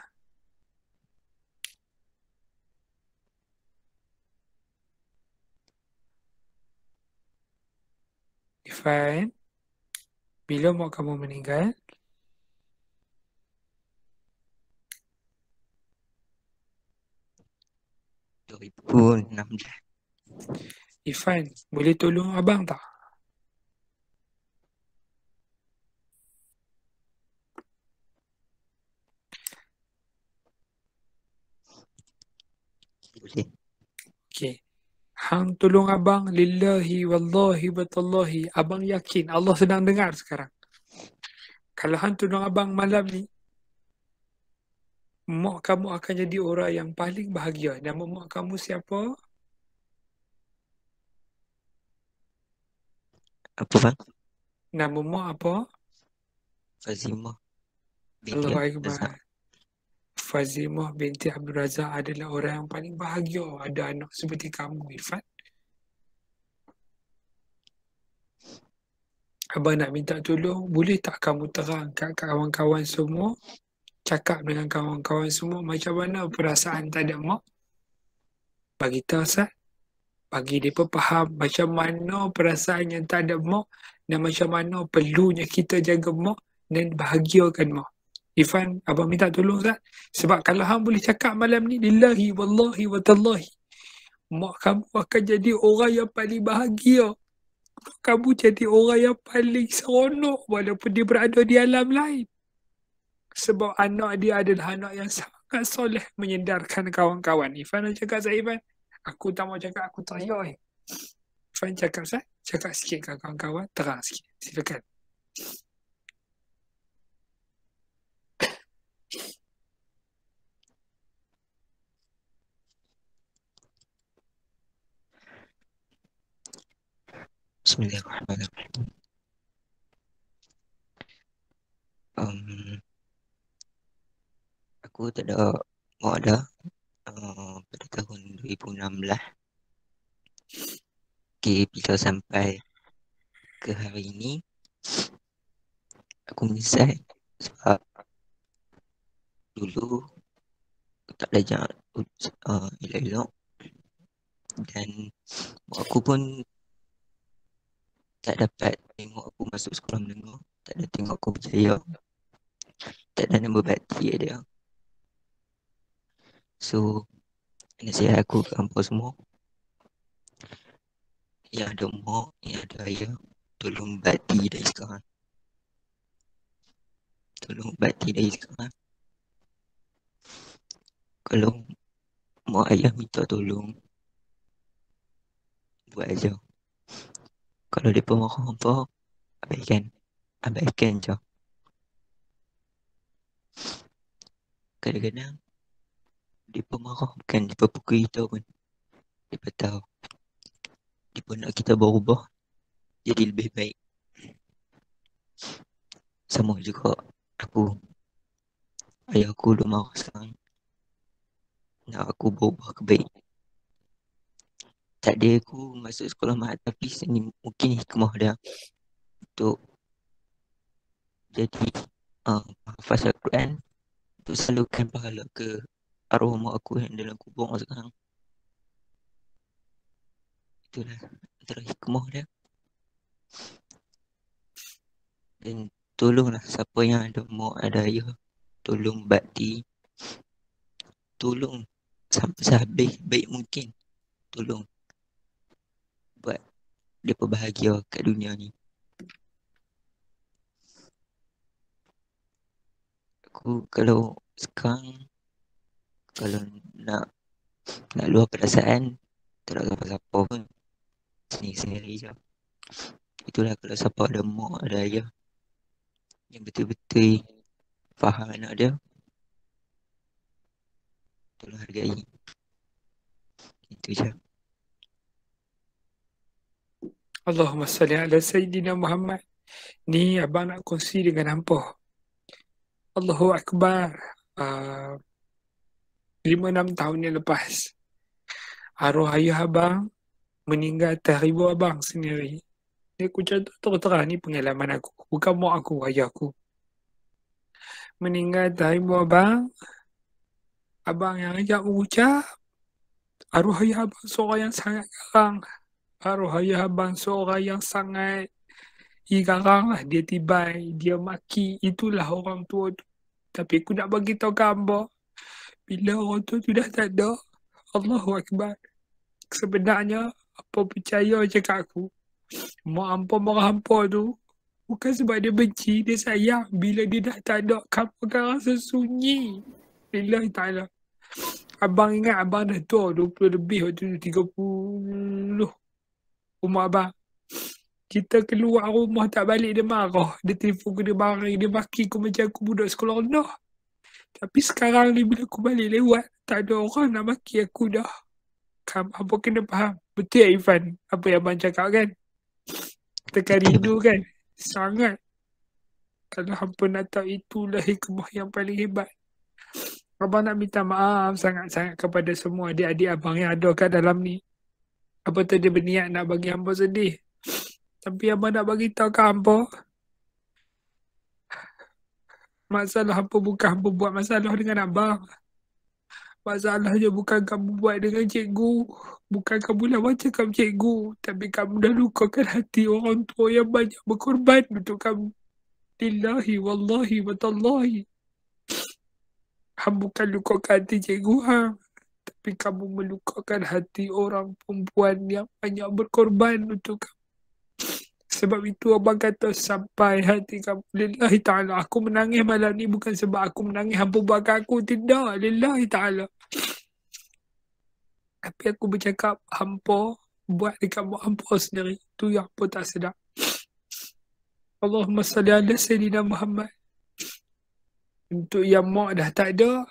Ifan, bila mak kamu meninggal? Ifan, boleh tolong abang tak? Boleh. Okay. Hang tolong abang lillahi wallahi batallahi. Abang yakin Allah sedang dengar sekarang. Kalau hang tolong abang malam ni, mok kamu akan jadi orang yang paling bahagia. Nama mok kamu siapa? Apa bang? Nama mak apa? Fazimah. Allahu Akbar. Desa. Fazimah binti Abdul Razak adalah orang yang paling bahagia ada anak seperti kamu, Irfan. Abang nak minta tolong, boleh tak kamu terang kat kawan-kawan semua? Cakap dengan kawan-kawan semua macam mana perasaan tak ada mak? Bagi tahu, Ustaz. Bagi mereka faham macam mana perasaan yang tak ada mak dan macam mana perlunya kita jaga mak dan bahagiakan mak. Ifan, abang minta tolong Zat. Sebab kalau hang boleh cakap malam ni, lillahi wallahi wa tallahi. Mak kamu akan jadi orang yang paling bahagia. Mak kamu jadi orang yang paling seronok walaupun dia berada di alam lain. Sebab anak dia adalah anak yang sangat soleh menyedarkan kawan-kawan. Ifan nak cakap Zat Ifan, aku tak mau cakap aku tak yoy. Ifan cakap Zat, cakap sikit kawan-kawan, terang sikit. Silakan. Bismillahirrahmanirrahim. Um, aku tak ada mau ada uh, pada tahun 2016. Okay, bila sampai ke hari ini, aku menyesal sebab dulu tak belajar uh, elok-elok dan aku pun tak dapat tengok aku masuk sekolah menengah tak ada tengok aku berjaya tak ada nombor bakti dia so nasihat aku ke kampung semua yang ada mak, yang ada ayah tolong bakti dari sekarang tolong bakti dari sekarang kalau mau ayah minta tolong buat aja kalau depa marah hangpa abaikan abaikan je kadang-kadang depa marah bukan depa pukul kita pun depa tahu depa nak kita berubah jadi lebih baik sama juga aku ayah aku dulu marah sekarang nak aku bawa ke baik. Takde aku masuk sekolah tapi ni mungkin hikmah dia untuk jadi uh, hafaz Al-Quran untuk salurkan pahala ke arwah mak aku yang dalam kubur sekarang. Itulah antara hikmah dia. Dan tolonglah siapa yang ada mak ada ayah tolong bakti tolong sampai sehabis baik mungkin tolong buat dia bahagia kat dunia ni aku kalau sekarang kalau nak nak luar perasaan tak nak siapa-siapa pun sini sendiri je itulah kalau siapa ada mak ada ayah yang betul-betul faham anak dia tolong hargai itu je Allahumma salli ala Sayyidina Muhammad ni abang nak kongsi dengan hampa Allahu Akbar uh, ah, enam tahun yang lepas arwah ayah abang meninggal terhibur abang sendiri ni aku contoh terang-terang ni pengalaman aku bukan mak aku, ayah aku meninggal terhibur abang abang yang ajak mengucap arwah ayah abang seorang yang sangat garang arwah ayah abang seorang yang sangat garang lah dia tiba, dia maki itulah orang tua tu tapi aku nak bagi tahu kamu bila orang tua tu dah tak ada Allahu Akbar sebenarnya apa percaya je kat aku mak hampa marah hampa tu bukan sebab dia benci dia sayang bila dia dah tak ada kamu akan rasa sunyi Lillahi ta'ala. Abang ingat abang dah tua. 20 lebih waktu tu. 30. Umur abang. Kita keluar rumah tak balik dia marah. Dia telefon ke dia marah. Dia maki aku macam aku budak sekolah rendah. Tapi sekarang ni bila aku balik lewat. Tak ada orang nak maki aku dah. Kamu apa kena faham. Betul ya Ivan? Apa yang abang cakap kan? Tekan rindu kan? Sangat. Kalau hampa nak tahu itulah hikmah yang paling hebat. Abang nak minta maaf sangat-sangat kepada semua adik-adik abang yang ada kat dalam ni. Apa tadi berniat nak bagi hamba sedih. Tapi abang nak bagi tahu ke hamba. Masalah hamba bukan hamba buat masalah dengan abang. Masalahnya bukan kamu buat dengan cikgu. Bukan kamu lah macam kamu cikgu. Tapi kamu dah lukakan hati orang tua yang banyak berkorban untuk kamu. Lillahi wallahi wa tallahi. Ham bukan lukakan hati cikgu ham. Tapi kamu melukakan hati orang perempuan yang banyak berkorban untuk kamu. Sebab itu abang kata sampai hati kamu. Lillahi ta'ala. Aku menangis malam ni bukan sebab aku menangis hampa buatkan aku. Tidak. Lillahi ta'ala. Tapi aku bercakap hampa buat dekat mak hampa sendiri. Tu yang hampa tak sedap. Allahumma salli ala Sayyidina Muhammad untuk yang mak dah tak ada,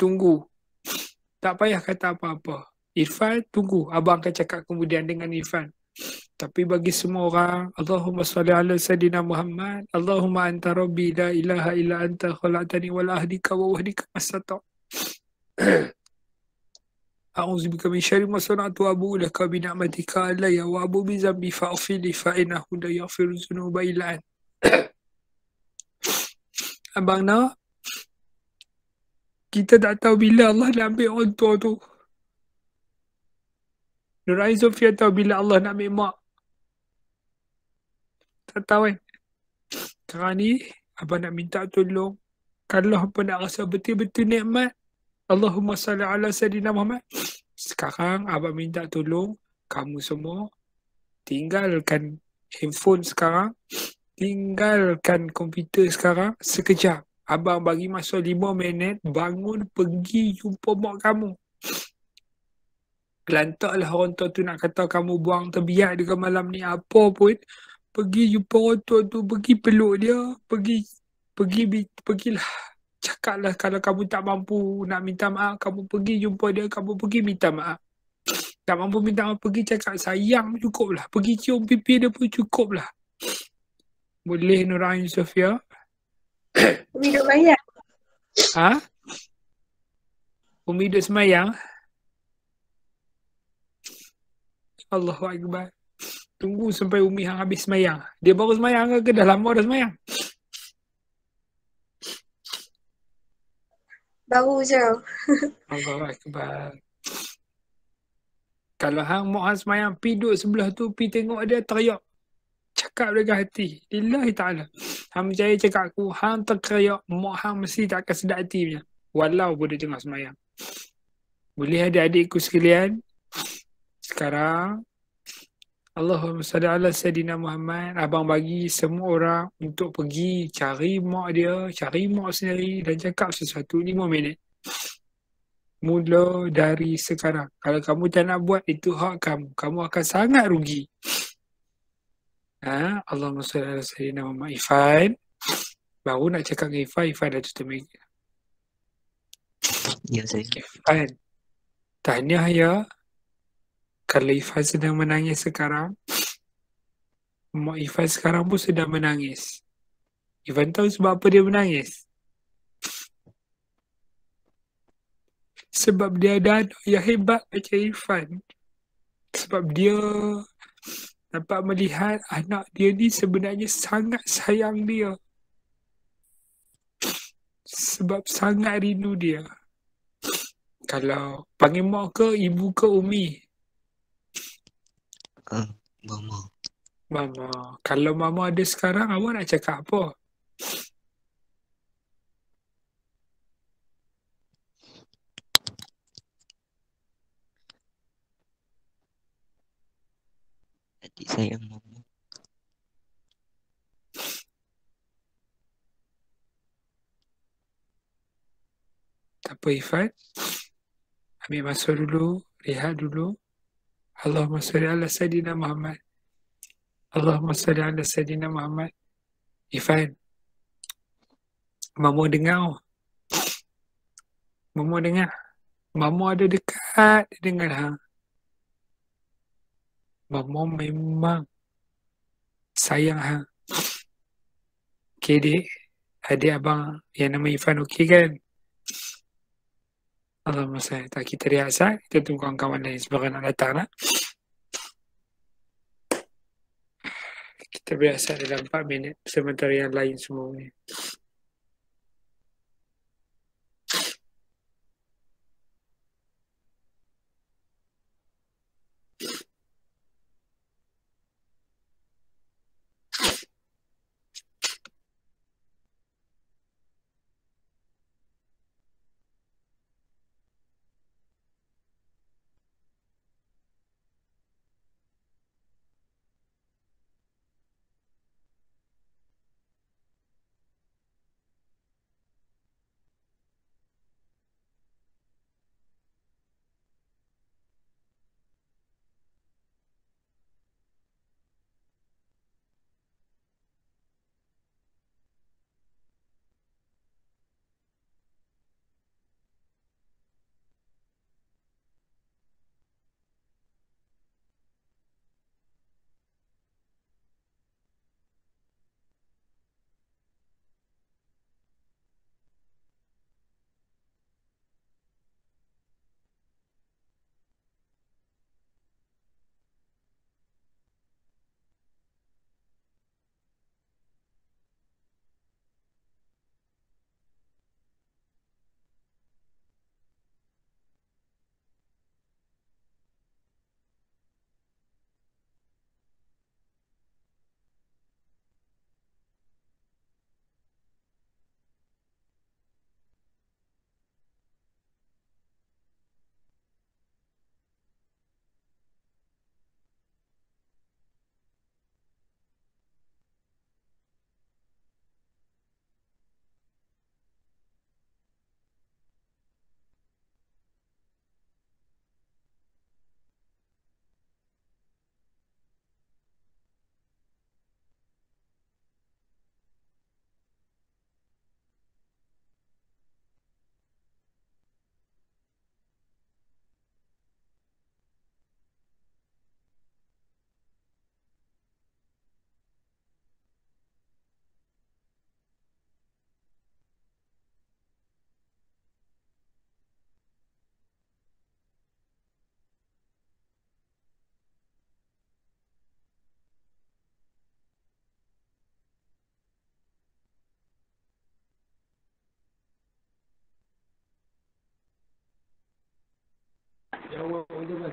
tunggu. Tak payah kata apa-apa. Irfan, tunggu. Abang akan cakap kemudian dengan Irfan. Tapi bagi semua orang, Allahumma salli ala sayyidina Muhammad, Allahumma anta rabbi la ilaha illa anta khalaqtani wal ahdika wa wahdika masata. A'udzu bika min syarri ma sana'tu wa abu lak bi ni'matika alayya wa abu bi dhanbi fa'fili fa innahu la yaghfiru dhunuba illa Abang na kita tak tahu bila Allah nak ambil orang tua tu. Nurain Sofia tahu bila Allah nak ambil mak. Tak tahu kan. Sekarang ni, Abang nak minta tolong. Kalau apa nak rasa betul-betul nikmat, Allahumma salli ala sayyidina Muhammad. Sekarang Abang minta tolong kamu semua tinggalkan handphone sekarang tinggalkan komputer sekarang sekejap. Abang bagi masa lima minit, bangun pergi jumpa mak kamu. Lantaklah orang tua tu nak kata kamu buang terbiak dekat malam ni apa pun. Pergi jumpa orang tua tu, pergi peluk dia, pergi pergi pergilah. Cakaplah kalau kamu tak mampu nak minta maaf, kamu pergi jumpa dia, kamu pergi minta maaf. Tak mampu minta maaf, pergi cakap sayang cukup lah. Pergi cium pipi dia pun cukup lah. Boleh Nur Ain Sofia? Umi duduk semayang. Ha? Umi duduk semayang? Allahu Akbar. Tunggu sampai Umi hang habis semayang. Dia baru semayang ke, ke dah lama dah semayang? Baru je. Allahu Akbar. Kalau hang mau hang semayang, pi duduk sebelah tu, pi tengok dia teriak cakap dengan hati. Lillahi ta'ala. Hang berjaya cakap aku. Hang terkeryok. Mak hang mesti tak akan sedap hati punya. Walau boleh tengah semayang. Boleh adik adikku sekalian. Sekarang. Allahumma salli ala Sayyidina Muhammad. Abang bagi semua orang untuk pergi cari mak dia. Cari mak sendiri dan cakap sesuatu. 5 minit. Mula dari sekarang. Kalau kamu tak nak buat, itu hak kamu. Kamu akan sangat rugi ha, Allahumma salli ala sayyidina Muhammad Ifan baru nak cakap dengan Ifan Ifan dah cerita meja ya saya okay, Ifan tahniah ya kalau Ifan sedang menangis sekarang Mak Ifan sekarang pun sedang menangis Ifan tahu sebab apa dia menangis sebab dia ada anak yang hebat macam Irfan. Sebab dia dapat melihat anak dia ni sebenarnya sangat sayang dia. Sebab sangat rindu dia. Kalau panggil mak ke ibu ke umi? Uh, mama. Mama. Kalau mama ada sekarang, awak nak cakap apa? adik sayang mama. Tak apa Ifat. Ambil masa dulu. Rehat dulu. Allahumma salli ala Sayyidina Muhammad. Allahumma salli ala Sayyidina Muhammad. Ifan. Mama dengar. Mama dengar. Mama ada dekat dengan hang. Mama memang sayang ha. Okay, dek. Adik abang yang nama Ifan okey kan? Allahumma sayang. Tak kita riasa. Kita tunggu kawan-kawan lain sebab nak datang lah. Kita biasa dalam 4 minit sementara yang lain semua ni.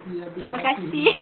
Terima kasih.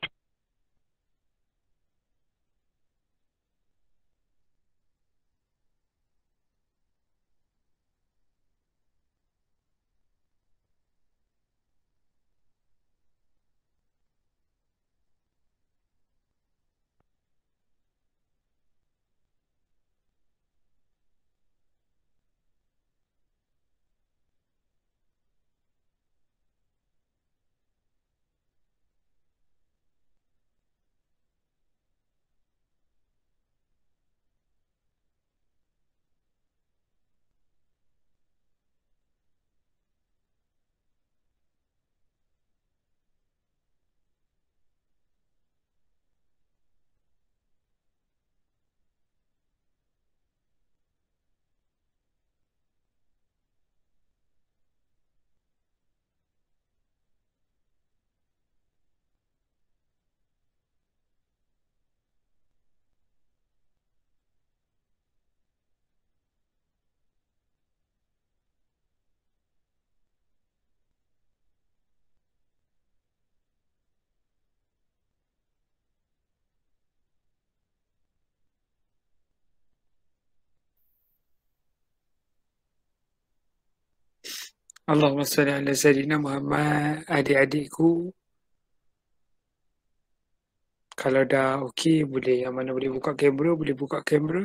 Allahumma salli ala sayyidina Muhammad adik-adikku kalau dah okey boleh yang mana boleh buka kamera boleh buka kamera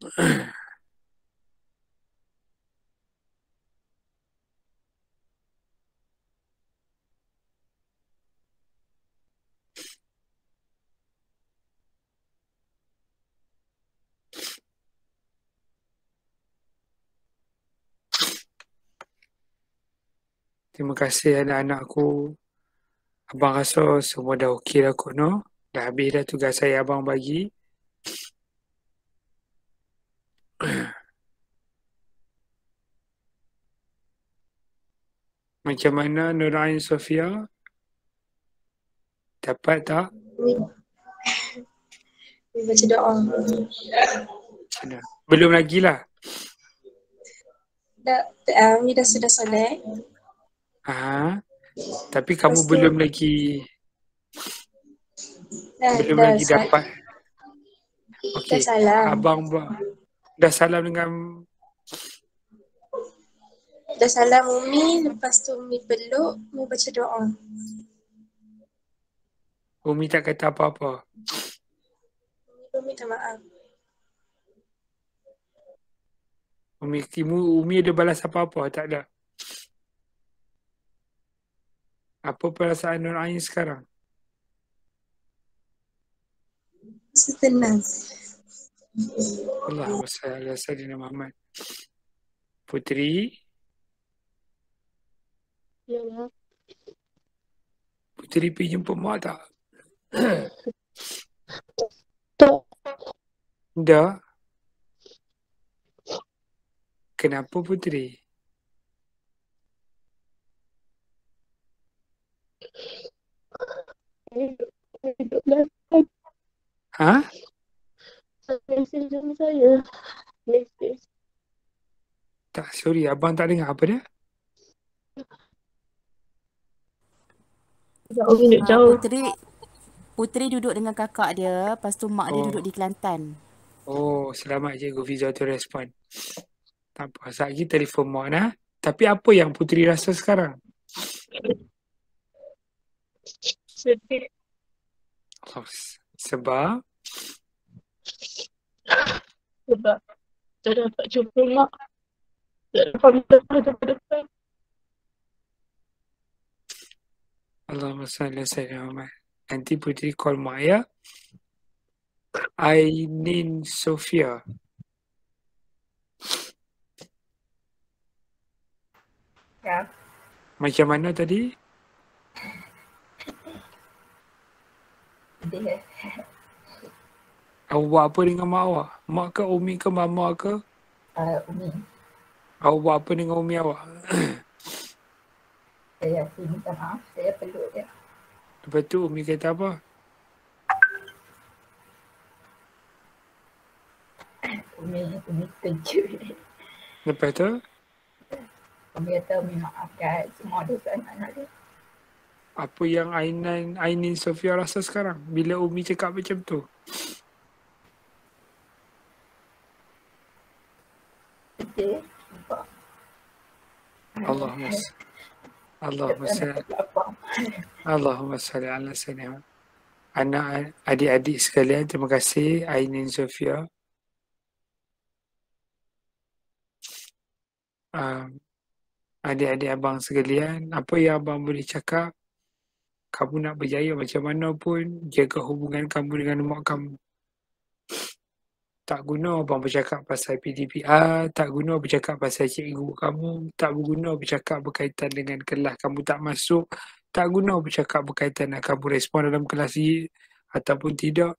terima kasih anak aku, Abang rasa semua dah okey dah kot no. Dah habis dah tugas saya abang bagi. Macam mana Nurain Sofia? Dapat tak? Baca doa. Belum lagi lah. Dah, uh, dah sudah solat. Ha? Tapi kamu Pasti. belum lagi dah, belum dah, lagi sal- dapat. Okey. Abang buat. Dah salam dengan Dah salam Umi, lepas tu Umi peluk, Umi baca doa. Umi tak kata apa-apa. Umi minta maaf. Umi, Umi, Umi ada balas apa-apa? Tak ada. Tak Apa perasaan Nur Ain sekarang? Setenang. Allah wassalam. Allah wassalam. Muhammad. Puteri. Ya, ya. Puteri pergi jumpa mak tak? tak. Dah? Kenapa Puteri? Ha? Tak, sorry. Abang tak dengar apa dia? Jauh. Ah, puteri, puteri duduk dengan kakak dia, lepas tu mak oh. dia duduk di Kelantan. Oh, selamat je Gufizo tu respon. Tak apa, sekejap telefon mak nah. Tapi apa yang puteri rasa sekarang? sedih. Oh, sebab? Sebab tak dapat jumpa mak. Tak dapat minta pada depan. Allahumma salli wa sallam. Nanti putri call Maya. Aynin Sofia. Ya. Macam mana tadi? sedih Awak buat apa dengan mak awak? Mak ke Umi ke Mama ke? Uh, Umi. Awak buat apa dengan Umi awak? saya pun tak tahu. Saya peluk dia. Lepas tu Umi kata apa? Umi, Umi terjun. Lepas tu? Umi kata Umi maafkan semua dosa anak-anak dia apa yang Ainan Ainin Sofia rasa sekarang bila Umi cakap macam tu. Okay. Allah Allah Allahumma Allah salli ala sayyidina anak adik-adik sekalian terima kasih Ainin Sofia ah, adik-adik abang sekalian apa yang abang boleh cakap kamu nak berjaya macam mana pun jaga hubungan kamu dengan mak kamu tak guna abang bercakap pasal PDPR, tak guna bercakap pasal cikgu kamu, tak guna bercakap berkaitan dengan kelas kamu tak masuk, tak guna bercakap berkaitan nak kamu respon dalam kelas ini ataupun tidak.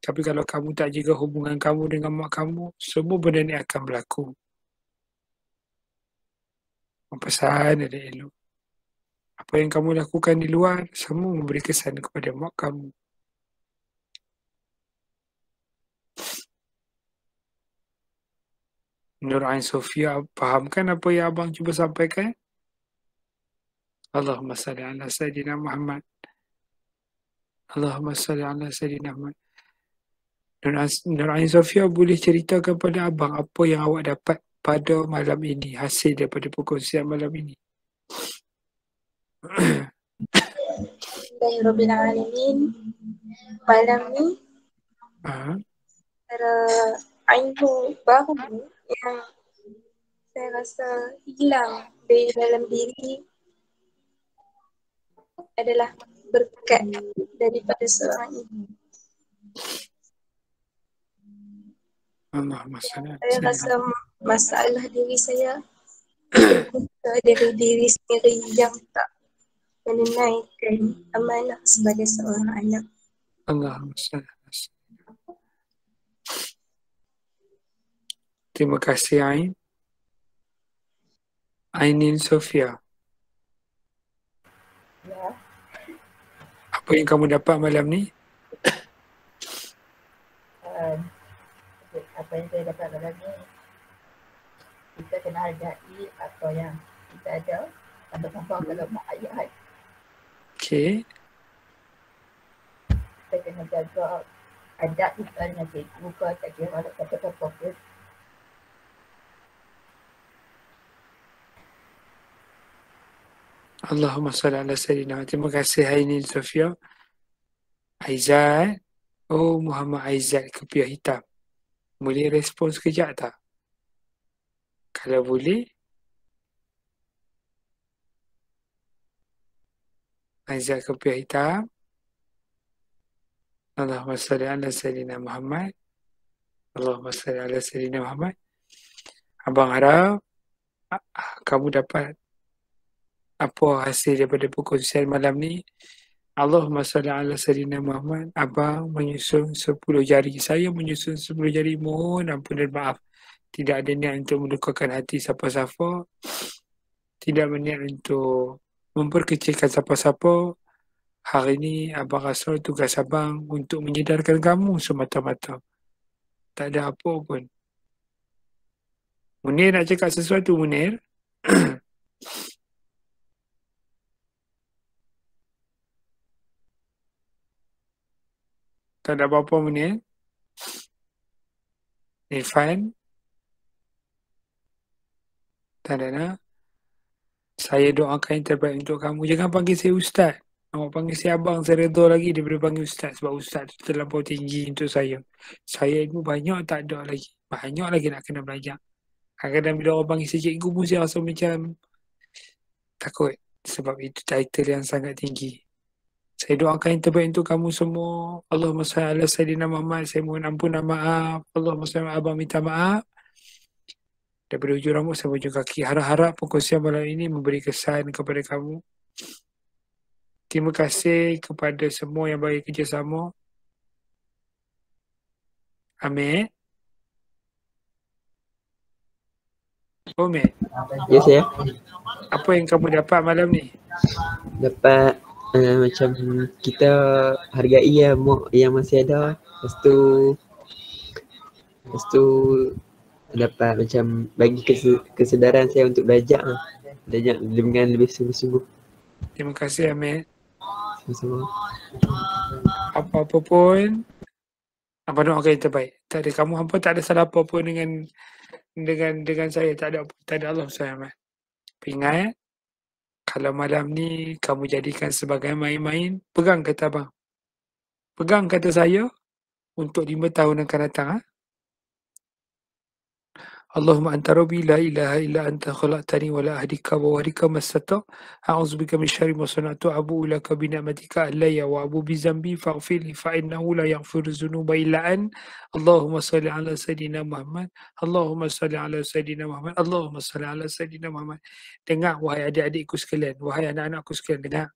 Tapi kalau kamu tak jaga hubungan kamu dengan mak kamu, semua benda ni akan berlaku. Pesan ada elok apa yang kamu lakukan di luar semua memberi kesan kepada mak kamu. Nur Ain Sofia fahamkan apa yang abang cuba sampaikan? Allahumma salli ala sayyidina Muhammad. Allahumma salli ala sayyidina Muhammad. Nur Ain Sofia boleh ceritakan kepada abang apa yang awak dapat pada malam ini, hasil daripada perkongsian malam ini. Bismillahirrahmanirrahim. Malam ni antara ah. uh-huh. ainu baru yang saya rasa hilang dari dalam diri adalah berkat daripada seorang ini. Saya rasa masalah diri saya dari diri sendiri yang tak menunaikan amanah sebagai seorang anak. Allahumma sallallahu Terima kasih Ain. Ainin Sofia. Ya. Apa yang kamu dapat malam ni? apa yang saya dapat malam ni? Kita kena hargai apa yang kita ada. Tanpa-tanpa kalau mak ayah Okey. Kita kena jaga adat Islam yang saya buka tak kira mana kata kata fokus. Allahumma salli ala sayyidina. Terima kasih ini Sofia. Aizat. Oh Muhammad Aizat kopiah hitam. Boleh respon sekejap tak? Kalau boleh, Azizah Kepiah Hitam. Allahumma salli ala Sayyidina Muhammad. Allahumma salli ala Sayyidina Muhammad. Abang harap kamu dapat apa hasil daripada perkongsian malam ni. Allahumma salli ala Sayyidina Muhammad. Abang menyusun 10 jari. Saya menyusun 10 jari. Mohon ampun dan maaf. Tidak ada niat untuk melukakan hati siapa-siapa. Tidak berniat untuk memperkecilkan siapa-siapa. Hari ini Abang Rasul tugas Abang untuk menyedarkan kamu semata-mata. Tak ada apa pun. Munir nak cakap sesuatu Munir. tak ada apa-apa Munir. Irfan. Tak ada nak saya doakan yang terbaik untuk kamu. Jangan panggil saya ustaz. Awak panggil saya abang, saya redha lagi daripada panggil ustaz sebab ustaz itu terlampau tinggi untuk saya. Saya ilmu banyak tak ada lagi. Banyak lagi nak kena belajar. Kadang-kadang bila orang panggil saya cikgu pun saya rasa macam takut sebab itu title yang sangat tinggi. Saya doakan yang terbaik untuk kamu semua. Allahumma salli ala Sayyidina Muhammad. Saya mohon ampun dan maaf. Allahumma salli abang minta maaf daripada hujung rambut sampai hujung kaki. Harap-harap perkongsian malam ini memberi kesan kepada kamu. Terima kasih kepada semua yang bagi kerjasama. Amin. Omid. Yes, ya. Apa yang kamu dapat malam ni? Dapat uh, macam kita hargai ya, yang masih ada. Lepas tu, lepas tu dapat macam bagi kesedaran saya untuk belajar lah. Belajar dengan lebih sungguh-sungguh. Terima kasih Amir. Sama-sama. Apa-apa pun, apa doa kita terbaik. Tak ada kamu hampa tak ada salah apa pun dengan dengan dengan saya tak ada tak ada Allah saya man. Ingat kalau malam ni kamu jadikan sebagai main-main, pegang kata abang. Pegang kata saya untuk lima tahun yang akan datang. Ha? Allahumma anta rabbi la ilaha illa anta khalaqtani wa la ahdika wa warika masata a'udzu bika min syarri ma sana'tu abu laka bi ni'matika alayya wa abu bi zambi faghfir li fa innahu la yaghfiru dhunuba illa an Allahumma salli ala sayidina Muhammad Allahumma salli ala sayidina Muhammad Allahumma salli ala sayidina Muhammad dengar wahai adik-adikku sekalian wahai anak-anakku sekalian dengar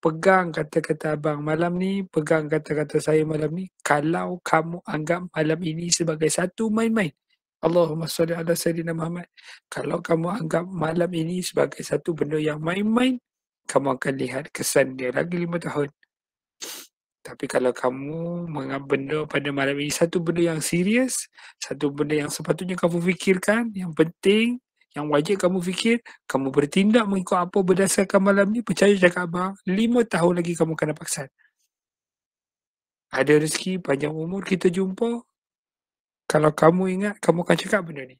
pegang kata-kata abang malam ni, pegang kata-kata saya malam ni, kalau kamu anggap malam ini sebagai satu main-main, Allahumma salli ala Sayyidina Muhammad. Kalau kamu anggap malam ini sebagai satu benda yang main-main, kamu akan lihat kesan dia lagi lima tahun. Tapi kalau kamu menganggap benda pada malam ini satu benda yang serius, satu benda yang sepatutnya kamu fikirkan, yang penting, yang wajib kamu fikir, kamu bertindak mengikut apa berdasarkan malam ini. percaya cakap abang, lima tahun lagi kamu akan dapat kesan. Ada rezeki panjang umur kita jumpa, kalau kamu ingat, kamu akan cakap benda ni.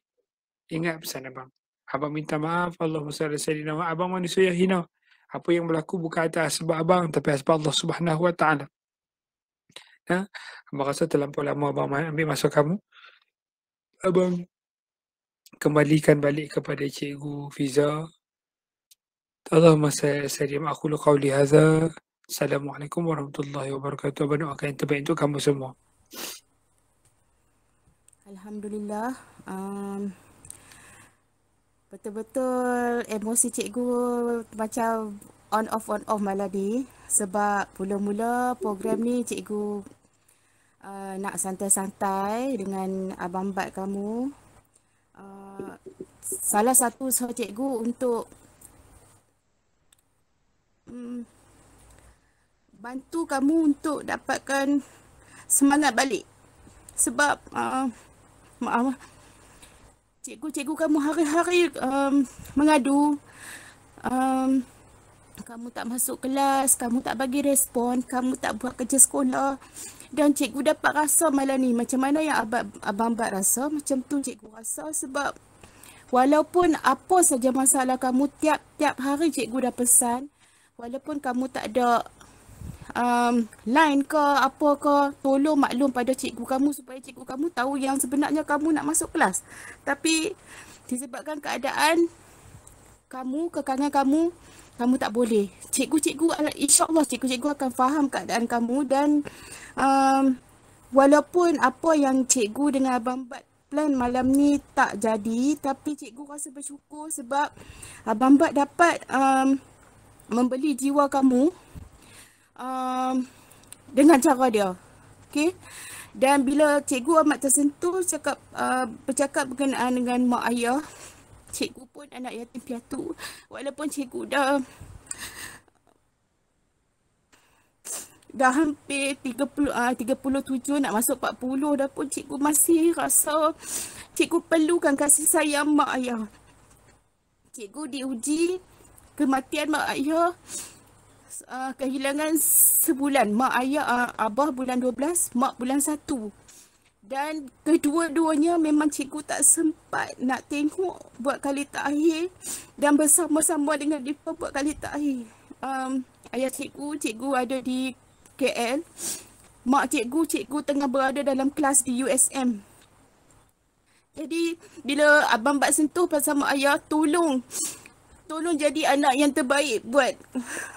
Ingat pesan abang. Abang minta maaf, Allah SWT. Abang manusia yang hina. Apa yang berlaku bukan atas sebab abang, tapi sebab Allah Subhanahu Wa Taala. Ya? Abang rasa terlampau lama abang ambil masa kamu. Abang kembalikan balik kepada cikgu Fiza. Allahumma sayyidi aku lu qawli hadha. Assalamualaikum warahmatullahi wabarakatuh. Abang doakan yang terbaik untuk kamu semua. Alhamdulillah um, Betul-betul emosi cikgu macam on off on off malah ni Sebab mula-mula program ni cikgu uh, nak santai-santai dengan abang bat kamu uh, Salah satu so cikgu untuk um, Bantu kamu untuk dapatkan semangat balik sebab uh, maaf ah. cikgu-cikgu kamu hari-hari um, mengadu um, kamu tak masuk kelas kamu tak bagi respon kamu tak buat kerja sekolah dan cikgu dapat rasa malam ni macam mana yang abang-abang abang rasa macam tu cikgu rasa sebab walaupun apa saja masalah kamu tiap-tiap hari cikgu dah pesan walaupun kamu tak ada um, line ke apa ke tolong maklum pada cikgu kamu supaya cikgu kamu tahu yang sebenarnya kamu nak masuk kelas tapi disebabkan keadaan kamu kekangan kamu kamu tak boleh cikgu-cikgu insyaallah cikgu-cikgu akan faham keadaan kamu dan um, walaupun apa yang cikgu dengan abang bat plan malam ni tak jadi tapi cikgu rasa bersyukur sebab abang bat dapat um, membeli jiwa kamu um, dengan cara dia. Okay. Dan bila cikgu amat tersentuh cakap uh, bercakap berkenaan dengan mak ayah, cikgu pun anak yatim piatu. Walaupun cikgu dah dah hampir 30 uh, 37 nak masuk 40 dah pun cikgu masih rasa cikgu perlukan kasih sayang mak ayah. Cikgu diuji kematian mak ayah uh, kehilangan sebulan. Mak ayah, uh, abah bulan 12, mak bulan 1. Dan kedua-duanya memang cikgu tak sempat nak tengok buat kali terakhir dan bersama-sama dengan dia buat kali terakhir. Um, ayah cikgu, cikgu ada di KL. Mak cikgu, cikgu tengah berada dalam kelas di USM. Jadi bila abang bab sentuh pasal mak ayah, tolong tolong jadi anak yang terbaik buat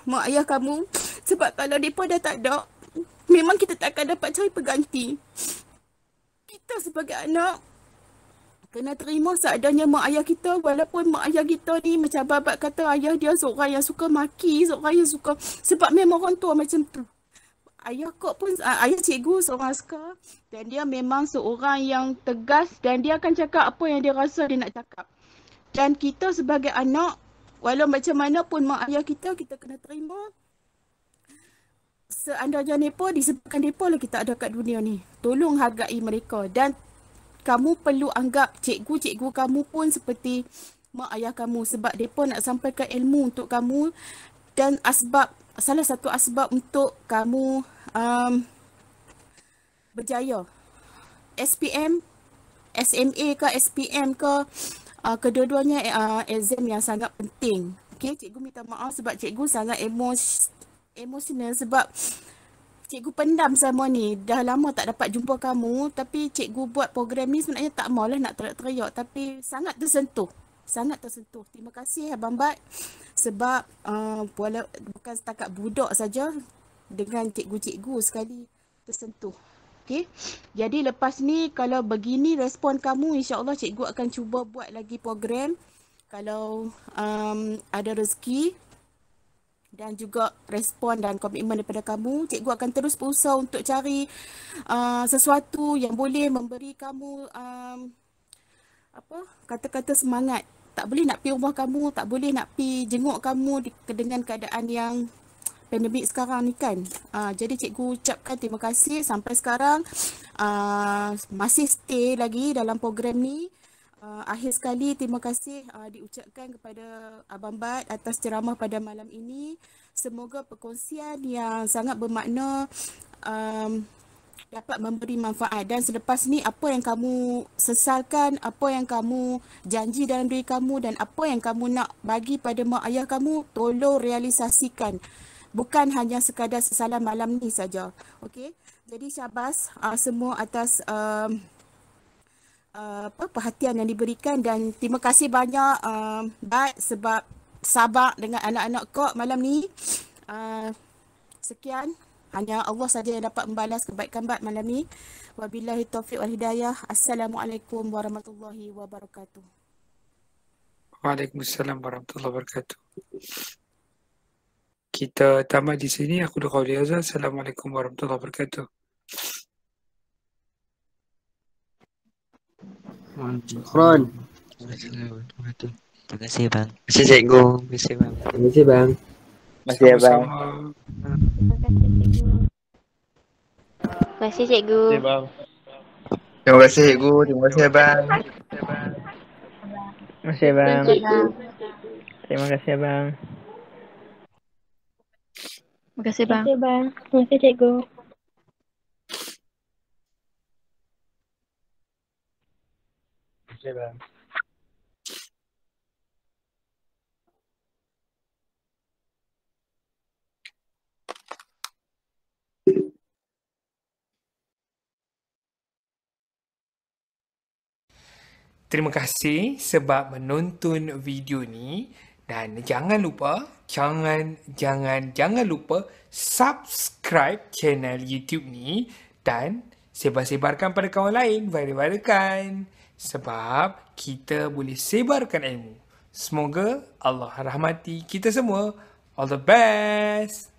mak ayah kamu. Sebab kalau mereka dah tak ada, memang kita tak akan dapat cari pengganti. Kita sebagai anak, kena terima seadanya mak ayah kita walaupun mak ayah kita ni macam babak kata ayah dia seorang yang suka maki, seorang yang suka sebab memang orang tua macam tu. Ayah kok pun, ah, ayah cikgu seorang askar dan dia memang seorang yang tegas dan dia akan cakap apa yang dia rasa dia nak cakap. Dan kita sebagai anak, Walau macam mana pun mak ayah kita, kita kena terima. Seandainya mereka, disebabkan mereka lah kita ada kat dunia ni. Tolong hargai mereka. Dan kamu perlu anggap cikgu-cikgu kamu pun seperti mak ayah kamu. Sebab mereka nak sampaikan ilmu untuk kamu. Dan asbab, salah satu asbab untuk kamu um, berjaya. SPM, SMA ke SPM ke, uh, kedua-duanya uh, exam yang sangat penting. Okey, cikgu minta maaf sebab cikgu sangat emosi emosional sebab cikgu pendam sama ni. Dah lama tak dapat jumpa kamu tapi cikgu buat program ni sebenarnya tak maulah nak teriak-teriak tapi sangat tersentuh. Sangat tersentuh. Terima kasih Abang Bat sebab uh, bukan setakat budak saja dengan cikgu-cikgu sekali tersentuh. Okey. Jadi lepas ni kalau begini respon kamu insya-Allah cikgu akan cuba buat lagi program kalau um, ada rezeki dan juga respon dan komitmen daripada kamu, cikgu akan terus berusaha untuk cari uh, sesuatu yang boleh memberi kamu um, apa kata-kata semangat. Tak boleh nak pergi rumah kamu, tak boleh nak pergi jenguk kamu dengan keadaan yang pandemik sekarang ni kan. Uh, jadi cikgu ucapkan terima kasih sampai sekarang uh, masih stay lagi dalam program ni. Uh, akhir sekali terima kasih uh, diucapkan kepada Abang Bat atas ceramah pada malam ini. Semoga perkongsian yang sangat bermakna um, dapat memberi manfaat dan selepas ni apa yang kamu sesalkan, apa yang kamu janji dalam diri kamu dan apa yang kamu nak bagi pada mak ayah kamu, tolong realisasikan bukan hanya sekadar sesalan malam ni saja. Okey. Jadi syabas uh, ah, semua atas um, uh, perhatian yang diberikan dan terima kasih banyak uh, um, Bat sebab sabar dengan anak-anak kok malam ni. Uh, sekian hanya Allah saja yang dapat membalas kebaikan Bat malam ni. Wabillahi taufiq wal hidayah. Assalamualaikum warahmatullahi wabarakatuh. Waalaikumsalam warahmatullahi wabarakatuh kita tamat di sini. Aku dah kau Azhar. Assalamualaikum warahmatullahi wabarakatuh. Khron. Terima kasih bang. Terima kasih Terima kasih bang. Terima kasih bang. Terima kasih bang. Terima kasih bang. Terima kasih Terima kasih bang. Terima kasih bang. Terima kasih bang. Terima kasih bang. Terima kasih bang. Terima kasih, Bang. Terima kasih, Bang. Terima kasih, Cikgu. Terima kasih, Bang. Terima kasih sebab menonton video ni. Dan jangan lupa, jangan, jangan, jangan lupa subscribe channel YouTube ni dan sebar-sebarkan pada kawan lain, viral-viralkan. Sebab kita boleh sebarkan ilmu. Semoga Allah rahmati kita semua. All the best.